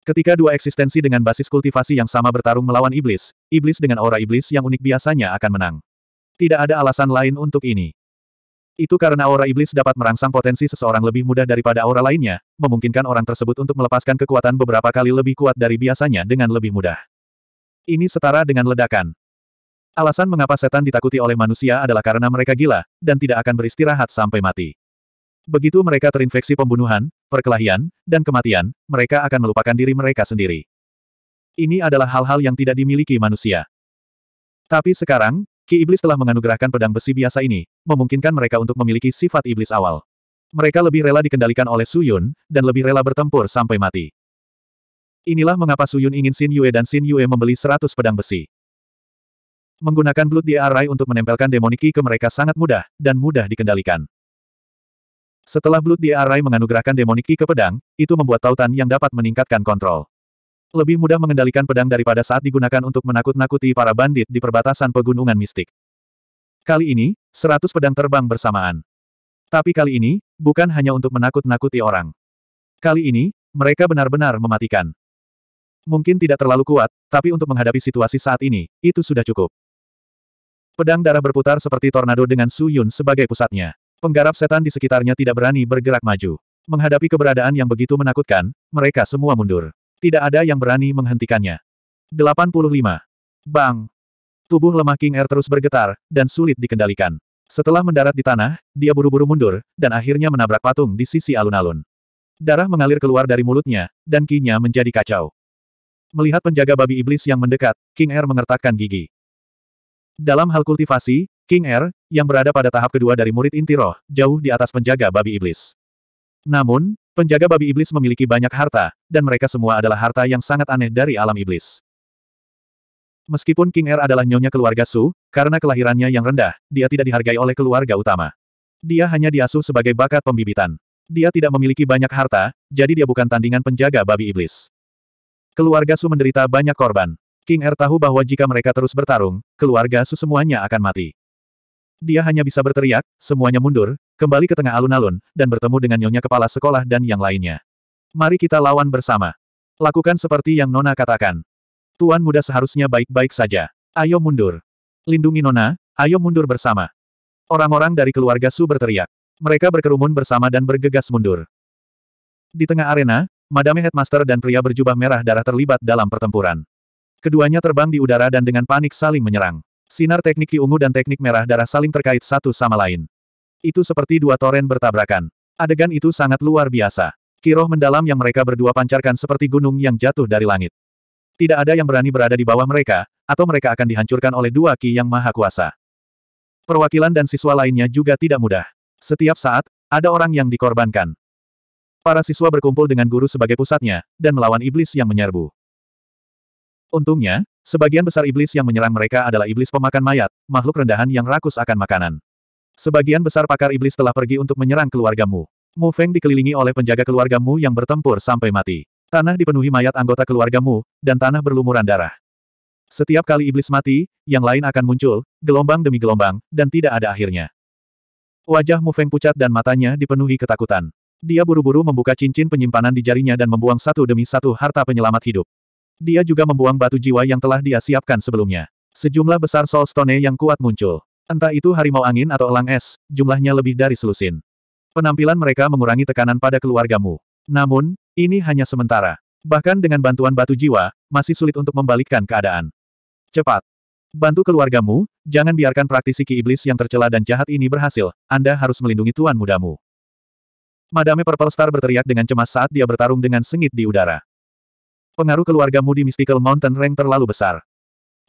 Ketika dua eksistensi dengan basis kultivasi yang sama bertarung melawan iblis, iblis dengan aura iblis yang unik biasanya akan menang. Tidak ada alasan lain untuk ini. Itu karena aura iblis dapat merangsang potensi seseorang lebih mudah daripada aura lainnya, memungkinkan orang tersebut untuk melepaskan kekuatan beberapa kali lebih kuat dari biasanya dengan lebih mudah. Ini setara dengan ledakan. Alasan mengapa setan ditakuti oleh manusia adalah karena mereka gila, dan tidak akan beristirahat sampai mati. Begitu mereka terinfeksi pembunuhan, perkelahian, dan kematian, mereka akan melupakan diri mereka sendiri. Ini adalah hal-hal yang tidak dimiliki manusia. Tapi sekarang, Ki Iblis telah menganugerahkan pedang besi biasa ini, memungkinkan mereka untuk memiliki sifat iblis awal. Mereka lebih rela dikendalikan oleh Su Yun dan lebih rela bertempur sampai mati. Inilah mengapa Su Yun ingin Sin Yue dan Sin Yue membeli 100 pedang besi. Menggunakan Blood Diarai untuk menempelkan demoniki ke mereka sangat mudah, dan mudah dikendalikan. Setelah Blood diarai Array menganugerahkan Demonic Ki ke pedang, itu membuat tautan yang dapat meningkatkan kontrol. Lebih mudah mengendalikan pedang daripada saat digunakan untuk menakut-nakuti para bandit di perbatasan pegunungan mistik. Kali ini, seratus pedang terbang bersamaan. Tapi kali ini, bukan hanya untuk menakut-nakuti orang. Kali ini, mereka benar-benar mematikan. Mungkin tidak terlalu kuat, tapi untuk menghadapi situasi saat ini, itu sudah cukup. Pedang darah berputar seperti tornado dengan Su Yun sebagai pusatnya. Penggarap setan di sekitarnya tidak berani bergerak maju. Menghadapi keberadaan yang begitu menakutkan, mereka semua mundur. Tidak ada yang berani menghentikannya. 85. Bang! Tubuh lemah King Air terus bergetar, dan sulit dikendalikan. Setelah mendarat di tanah, dia buru-buru mundur, dan akhirnya menabrak patung di sisi alun-alun. Darah mengalir keluar dari mulutnya, dan kinya menjadi kacau. Melihat penjaga babi iblis yang mendekat, King Air mengertakkan gigi. Dalam hal kultivasi, King Er, yang berada pada tahap kedua dari murid inti roh, jauh di atas penjaga babi iblis. Namun, penjaga babi iblis memiliki banyak harta, dan mereka semua adalah harta yang sangat aneh dari alam iblis. Meskipun King Er adalah nyonya keluarga Su, karena kelahirannya yang rendah, dia tidak dihargai oleh keluarga utama. Dia hanya diasuh sebagai bakat pembibitan. Dia tidak memiliki banyak harta, jadi dia bukan tandingan penjaga babi iblis. Keluarga Su menderita banyak korban. King Er tahu bahwa jika mereka terus bertarung, keluarga Su semuanya akan mati. Dia hanya bisa berteriak, semuanya mundur, kembali ke tengah alun-alun, dan bertemu dengan nyonya kepala sekolah dan yang lainnya. Mari kita lawan bersama. Lakukan seperti yang Nona katakan. Tuan muda seharusnya baik-baik saja. Ayo mundur. Lindungi Nona, ayo mundur bersama. Orang-orang dari keluarga Su berteriak. Mereka berkerumun bersama dan bergegas mundur. Di tengah arena, Madame Headmaster dan pria berjubah merah darah terlibat dalam pertempuran. Keduanya terbang di udara dan dengan panik saling menyerang. Sinar teknik ki ungu dan teknik merah darah saling terkait satu sama lain. Itu seperti dua toren bertabrakan. Adegan itu sangat luar biasa. Kiroh mendalam yang mereka berdua pancarkan seperti gunung yang jatuh dari langit. Tidak ada yang berani berada di bawah mereka, atau mereka akan dihancurkan oleh dua ki yang maha kuasa. Perwakilan dan siswa lainnya juga tidak mudah. Setiap saat, ada orang yang dikorbankan. Para siswa berkumpul dengan guru sebagai pusatnya, dan melawan iblis yang menyerbu. Untungnya, Sebagian besar iblis yang menyerang mereka adalah iblis pemakan mayat, makhluk rendahan yang rakus akan makanan. Sebagian besar pakar iblis telah pergi untuk menyerang keluargamu. Mu Feng dikelilingi oleh penjaga keluargamu yang bertempur sampai mati. Tanah dipenuhi mayat anggota keluargamu, dan tanah berlumuran darah. Setiap kali iblis mati, yang lain akan muncul, gelombang demi gelombang, dan tidak ada akhirnya. Wajah Mu Feng pucat dan matanya dipenuhi ketakutan. Dia buru-buru membuka cincin penyimpanan di jarinya dan membuang satu demi satu harta penyelamat hidup. Dia juga membuang batu jiwa yang telah dia siapkan sebelumnya. Sejumlah besar Soul Stone yang kuat muncul. Entah itu harimau angin atau elang es, jumlahnya lebih dari selusin. Penampilan mereka mengurangi tekanan pada keluargamu. Namun, ini hanya sementara. Bahkan dengan bantuan batu jiwa, masih sulit untuk membalikkan keadaan. Cepat. Bantu keluargamu, jangan biarkan praktisi ki iblis yang tercela dan jahat ini berhasil, Anda harus melindungi tuan mudamu. Madame Purple Star berteriak dengan cemas saat dia bertarung dengan sengit di udara. Pengaruh keluargamu di Mystical Mountain Rank terlalu besar.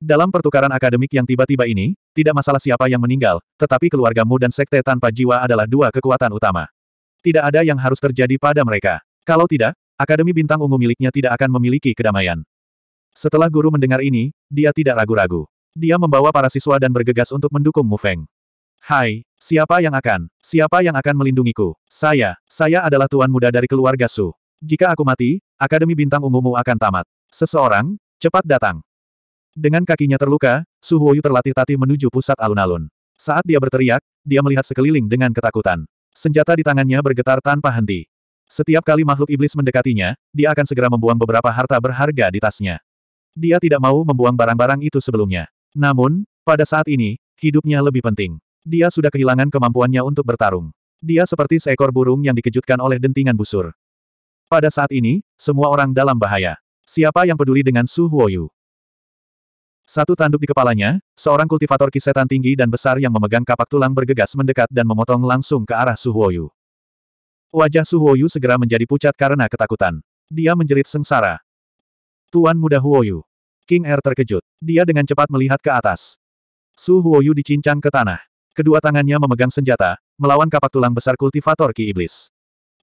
Dalam pertukaran akademik yang tiba-tiba ini, tidak masalah siapa yang meninggal, tetapi keluargamu dan sekte tanpa jiwa adalah dua kekuatan utama. Tidak ada yang harus terjadi pada mereka. Kalau tidak, Akademi Bintang Ungu miliknya tidak akan memiliki kedamaian. Setelah guru mendengar ini, dia tidak ragu-ragu. Dia membawa para siswa dan bergegas untuk mendukung Mu Feng. Hai, siapa yang akan? Siapa yang akan melindungiku? Saya, saya adalah tuan muda dari keluarga Su. Jika aku mati, Akademi Bintang Ungumu akan tamat. Seseorang, cepat datang. Dengan kakinya terluka, Su Huoyu terlatih-tatih menuju pusat alun-alun. Saat dia berteriak, dia melihat sekeliling dengan ketakutan. Senjata di tangannya bergetar tanpa henti. Setiap kali makhluk iblis mendekatinya, dia akan segera membuang beberapa harta berharga di tasnya. Dia tidak mau membuang barang-barang itu sebelumnya. Namun, pada saat ini, hidupnya lebih penting. Dia sudah kehilangan kemampuannya untuk bertarung. Dia seperti seekor burung yang dikejutkan oleh dentingan busur. Pada saat ini, semua orang dalam bahaya. Siapa yang peduli dengan Su Huoyu? Satu tanduk di kepalanya, seorang kultivator kisetan tinggi dan besar yang memegang kapak tulang bergegas mendekat dan memotong langsung ke arah Su Huoyu. Wajah Su Huoyu segera menjadi pucat karena ketakutan. Dia menjerit sengsara. Tuan muda Huoyu. King Er terkejut. Dia dengan cepat melihat ke atas. Su Huoyu dicincang ke tanah. Kedua tangannya memegang senjata, melawan kapak tulang besar kultivator Ki Iblis.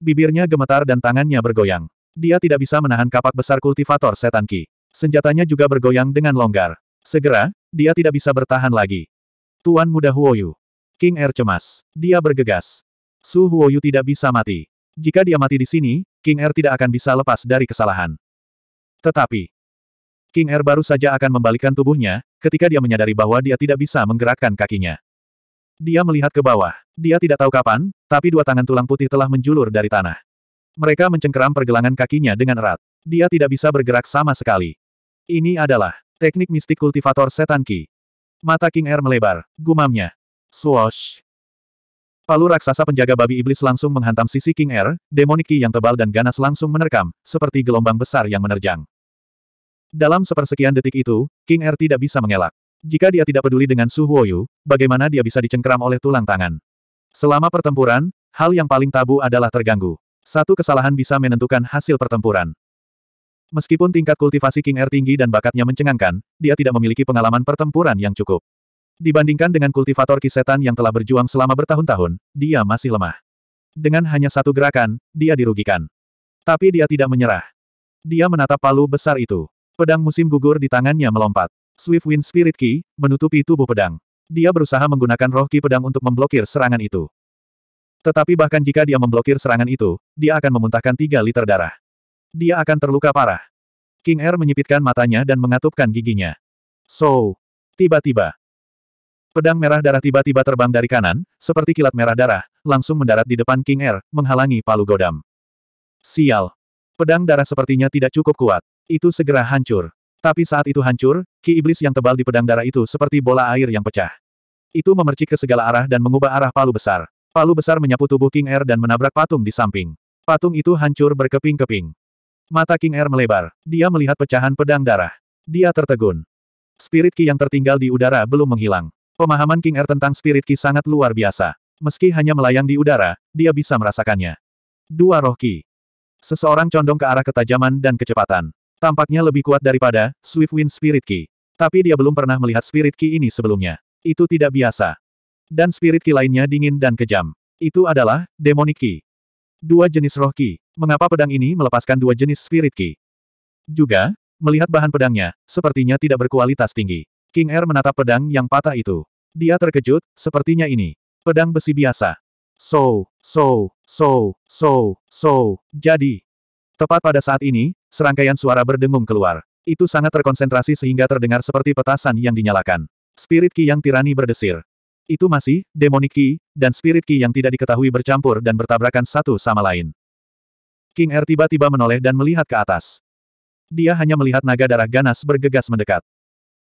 Bibirnya gemetar dan tangannya bergoyang. Dia tidak bisa menahan kapak besar kultivator setan Ki. Senjatanya juga bergoyang dengan longgar. Segera, dia tidak bisa bertahan lagi. Tuan muda Huoyu. King Er cemas. Dia bergegas. Su Huoyu tidak bisa mati. Jika dia mati di sini, King Er tidak akan bisa lepas dari kesalahan. Tetapi, King Er baru saja akan membalikkan tubuhnya, ketika dia menyadari bahwa dia tidak bisa menggerakkan kakinya. Dia melihat ke bawah. Dia tidak tahu kapan, tapi dua tangan tulang putih telah menjulur dari tanah. Mereka mencengkeram pergelangan kakinya dengan erat. Dia tidak bisa bergerak sama sekali. Ini adalah teknik mistik kultivator setan Ki. Mata King Air er melebar, gumamnya. Swoosh. Palu raksasa penjaga babi iblis langsung menghantam sisi King Air, er, demonik Ki yang tebal dan ganas langsung menerkam, seperti gelombang besar yang menerjang. Dalam sepersekian detik itu, King Air er tidak bisa mengelak. Jika dia tidak peduli dengan Su Huoyu, bagaimana dia bisa dicengkeram oleh tulang tangan? Selama pertempuran, hal yang paling tabu adalah terganggu. Satu kesalahan bisa menentukan hasil pertempuran. Meskipun tingkat kultivasi King Er tinggi dan bakatnya mencengangkan, dia tidak memiliki pengalaman pertempuran yang cukup. Dibandingkan dengan kultivator kisetan yang telah berjuang selama bertahun-tahun, dia masih lemah. Dengan hanya satu gerakan, dia dirugikan. Tapi dia tidak menyerah. Dia menatap palu besar itu. Pedang musim gugur di tangannya melompat. Swift Wind Spirit Key, menutupi tubuh pedang. Dia berusaha menggunakan roh Ki pedang untuk memblokir serangan itu. Tetapi bahkan jika dia memblokir serangan itu, dia akan memuntahkan tiga liter darah. Dia akan terluka parah. King Air menyipitkan matanya dan mengatupkan giginya. So, tiba-tiba. Pedang merah darah tiba-tiba terbang dari kanan, seperti kilat merah darah, langsung mendarat di depan King Air, menghalangi palu godam. Sial. Pedang darah sepertinya tidak cukup kuat. Itu segera hancur. Tapi saat itu hancur, ki iblis yang tebal di pedang darah itu seperti bola air yang pecah. Itu memercik ke segala arah dan mengubah arah palu besar. Palu besar menyapu tubuh King Air dan menabrak patung di samping. Patung itu hancur berkeping-keping. Mata King Air melebar. Dia melihat pecahan pedang darah. Dia tertegun. Spirit Ki yang tertinggal di udara belum menghilang. Pemahaman King Air tentang Spirit Ki sangat luar biasa. Meski hanya melayang di udara, dia bisa merasakannya. Dua roh Ki. Seseorang condong ke arah ketajaman dan kecepatan. Tampaknya lebih kuat daripada Swift Wind Spirit Key. Tapi dia belum pernah melihat Spirit Key ini sebelumnya. Itu tidak biasa. Dan Spirit Key lainnya dingin dan kejam. Itu adalah Demonic Key. Dua jenis roh Ki. Mengapa pedang ini melepaskan dua jenis Spirit Key? Juga, melihat bahan pedangnya, sepertinya tidak berkualitas tinggi. King Air menatap pedang yang patah itu. Dia terkejut, sepertinya ini. Pedang besi biasa. So, so, so, so, so, jadi, Tepat pada saat ini, serangkaian suara berdengung keluar. Itu sangat terkonsentrasi sehingga terdengar seperti petasan yang dinyalakan. Spirit Ki yang tirani berdesir. Itu masih, demonik Ki, dan Spirit Ki yang tidak diketahui bercampur dan bertabrakan satu sama lain. King R er tiba-tiba menoleh dan melihat ke atas. Dia hanya melihat naga darah ganas bergegas mendekat.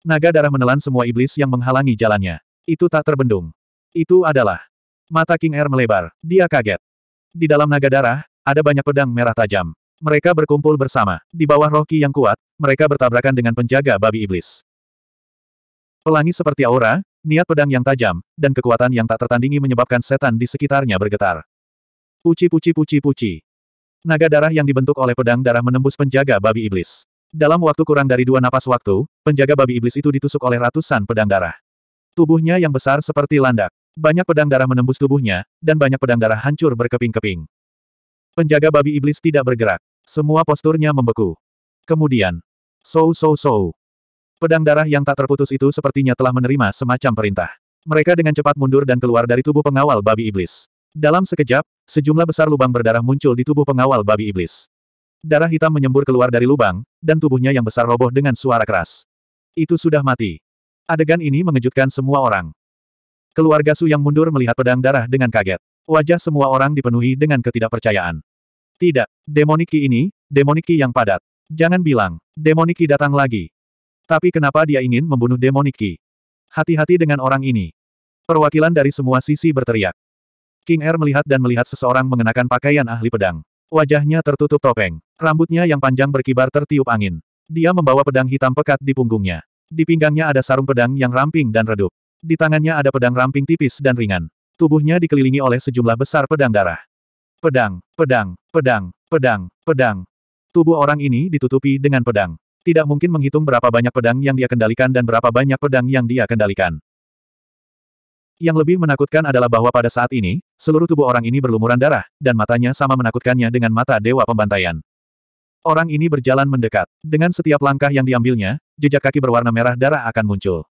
Naga darah menelan semua iblis yang menghalangi jalannya. Itu tak terbendung. Itu adalah. Mata King R er melebar, dia kaget. Di dalam naga darah, ada banyak pedang merah tajam. Mereka berkumpul bersama. Di bawah roh ki yang kuat, mereka bertabrakan dengan penjaga babi iblis. Pelangi seperti aura, niat pedang yang tajam, dan kekuatan yang tak tertandingi menyebabkan setan di sekitarnya bergetar. Puci puci puci puci. Naga darah yang dibentuk oleh pedang darah menembus penjaga babi iblis. Dalam waktu kurang dari dua napas waktu, penjaga babi iblis itu ditusuk oleh ratusan pedang darah. Tubuhnya yang besar seperti landak. Banyak pedang darah menembus tubuhnya, dan banyak pedang darah hancur berkeping-keping. Penjaga babi iblis tidak bergerak. Semua posturnya membeku. Kemudian, so-so-so, Pedang darah yang tak terputus itu sepertinya telah menerima semacam perintah. Mereka dengan cepat mundur dan keluar dari tubuh pengawal babi iblis. Dalam sekejap, sejumlah besar lubang berdarah muncul di tubuh pengawal babi iblis. Darah hitam menyembur keluar dari lubang, dan tubuhnya yang besar roboh dengan suara keras. Itu sudah mati. Adegan ini mengejutkan semua orang. Keluarga Su yang mundur melihat pedang darah dengan kaget. Wajah semua orang dipenuhi dengan ketidakpercayaan. Tidak, demoniki ini, demoniki yang padat. Jangan bilang, demoniki datang lagi. Tapi kenapa dia ingin membunuh demoniki? Hati-hati dengan orang ini. Perwakilan dari semua sisi berteriak. King Er melihat dan melihat seseorang mengenakan pakaian ahli pedang. Wajahnya tertutup topeng. Rambutnya yang panjang berkibar tertiup angin. Dia membawa pedang hitam pekat di punggungnya. Di pinggangnya ada sarung pedang yang ramping dan redup. Di tangannya ada pedang ramping tipis dan ringan. Tubuhnya dikelilingi oleh sejumlah besar pedang darah. Pedang, pedang, pedang, pedang, pedang. Tubuh orang ini ditutupi dengan pedang. Tidak mungkin menghitung berapa banyak pedang yang dia kendalikan dan berapa banyak pedang yang dia kendalikan. Yang lebih menakutkan adalah bahwa pada saat ini, seluruh tubuh orang ini berlumuran darah, dan matanya sama menakutkannya dengan mata dewa pembantaian. Orang ini berjalan mendekat. Dengan setiap langkah yang diambilnya, jejak kaki berwarna merah darah akan muncul.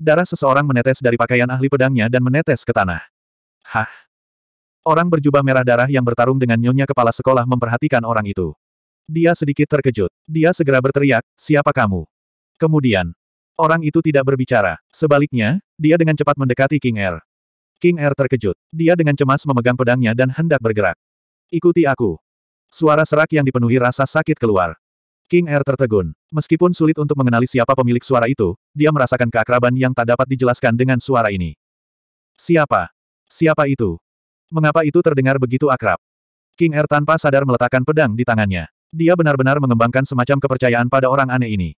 Darah seseorang menetes dari pakaian ahli pedangnya dan menetes ke tanah. Hah? Orang berjubah merah darah yang bertarung dengan nyonya kepala sekolah memperhatikan orang itu. Dia sedikit terkejut. Dia segera berteriak, siapa kamu? Kemudian, orang itu tidak berbicara. Sebaliknya, dia dengan cepat mendekati King Air. Er. King Air er terkejut. Dia dengan cemas memegang pedangnya dan hendak bergerak. Ikuti aku. Suara serak yang dipenuhi rasa sakit keluar. King Air tertegun. Meskipun sulit untuk mengenali siapa pemilik suara itu, dia merasakan keakraban yang tak dapat dijelaskan dengan suara ini. Siapa? Siapa itu? Mengapa itu terdengar begitu akrab? King Air tanpa sadar meletakkan pedang di tangannya. Dia benar-benar mengembangkan semacam kepercayaan pada orang aneh ini.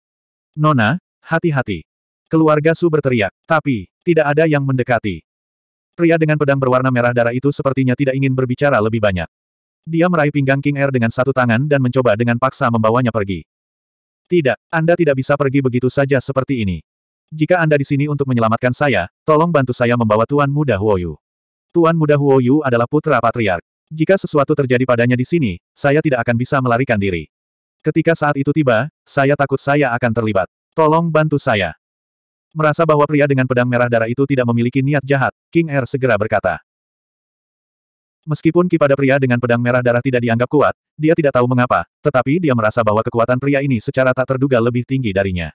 Nona, hati-hati. Keluarga Su berteriak, tapi, tidak ada yang mendekati. Pria dengan pedang berwarna merah darah itu sepertinya tidak ingin berbicara lebih banyak. Dia meraih pinggang King Air dengan satu tangan dan mencoba dengan paksa membawanya pergi. Tidak, Anda tidak bisa pergi begitu saja seperti ini. Jika Anda di sini untuk menyelamatkan saya, tolong bantu saya membawa Tuan Muda Huoyu. Tuan Muda Huoyu adalah putra patriark. Jika sesuatu terjadi padanya di sini, saya tidak akan bisa melarikan diri. Ketika saat itu tiba, saya takut saya akan terlibat. Tolong bantu saya. Merasa bahwa pria dengan pedang merah darah itu tidak memiliki niat jahat, King Air segera berkata. Meskipun kepada pria dengan pedang merah darah tidak dianggap kuat, dia tidak tahu mengapa, tetapi dia merasa bahwa kekuatan pria ini secara tak terduga lebih tinggi darinya.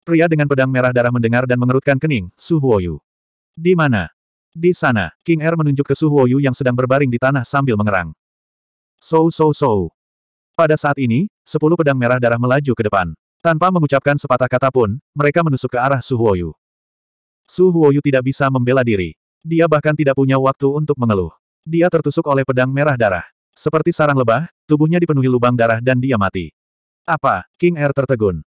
Pria dengan pedang merah darah mendengar dan mengerutkan kening, Su Huoyu. Di mana? Di sana, King Er menunjuk ke Su Huoyu yang sedang berbaring di tanah sambil mengerang. So, so, so. Pada saat ini, sepuluh pedang merah darah melaju ke depan. Tanpa mengucapkan sepatah kata pun, mereka menusuk ke arah Su Huoyu. Su Huoyu tidak bisa membela diri. Dia bahkan tidak punya waktu untuk mengeluh. Dia tertusuk oleh pedang merah darah. Seperti sarang lebah, tubuhnya dipenuhi lubang darah dan dia mati. Apa? King Air tertegun.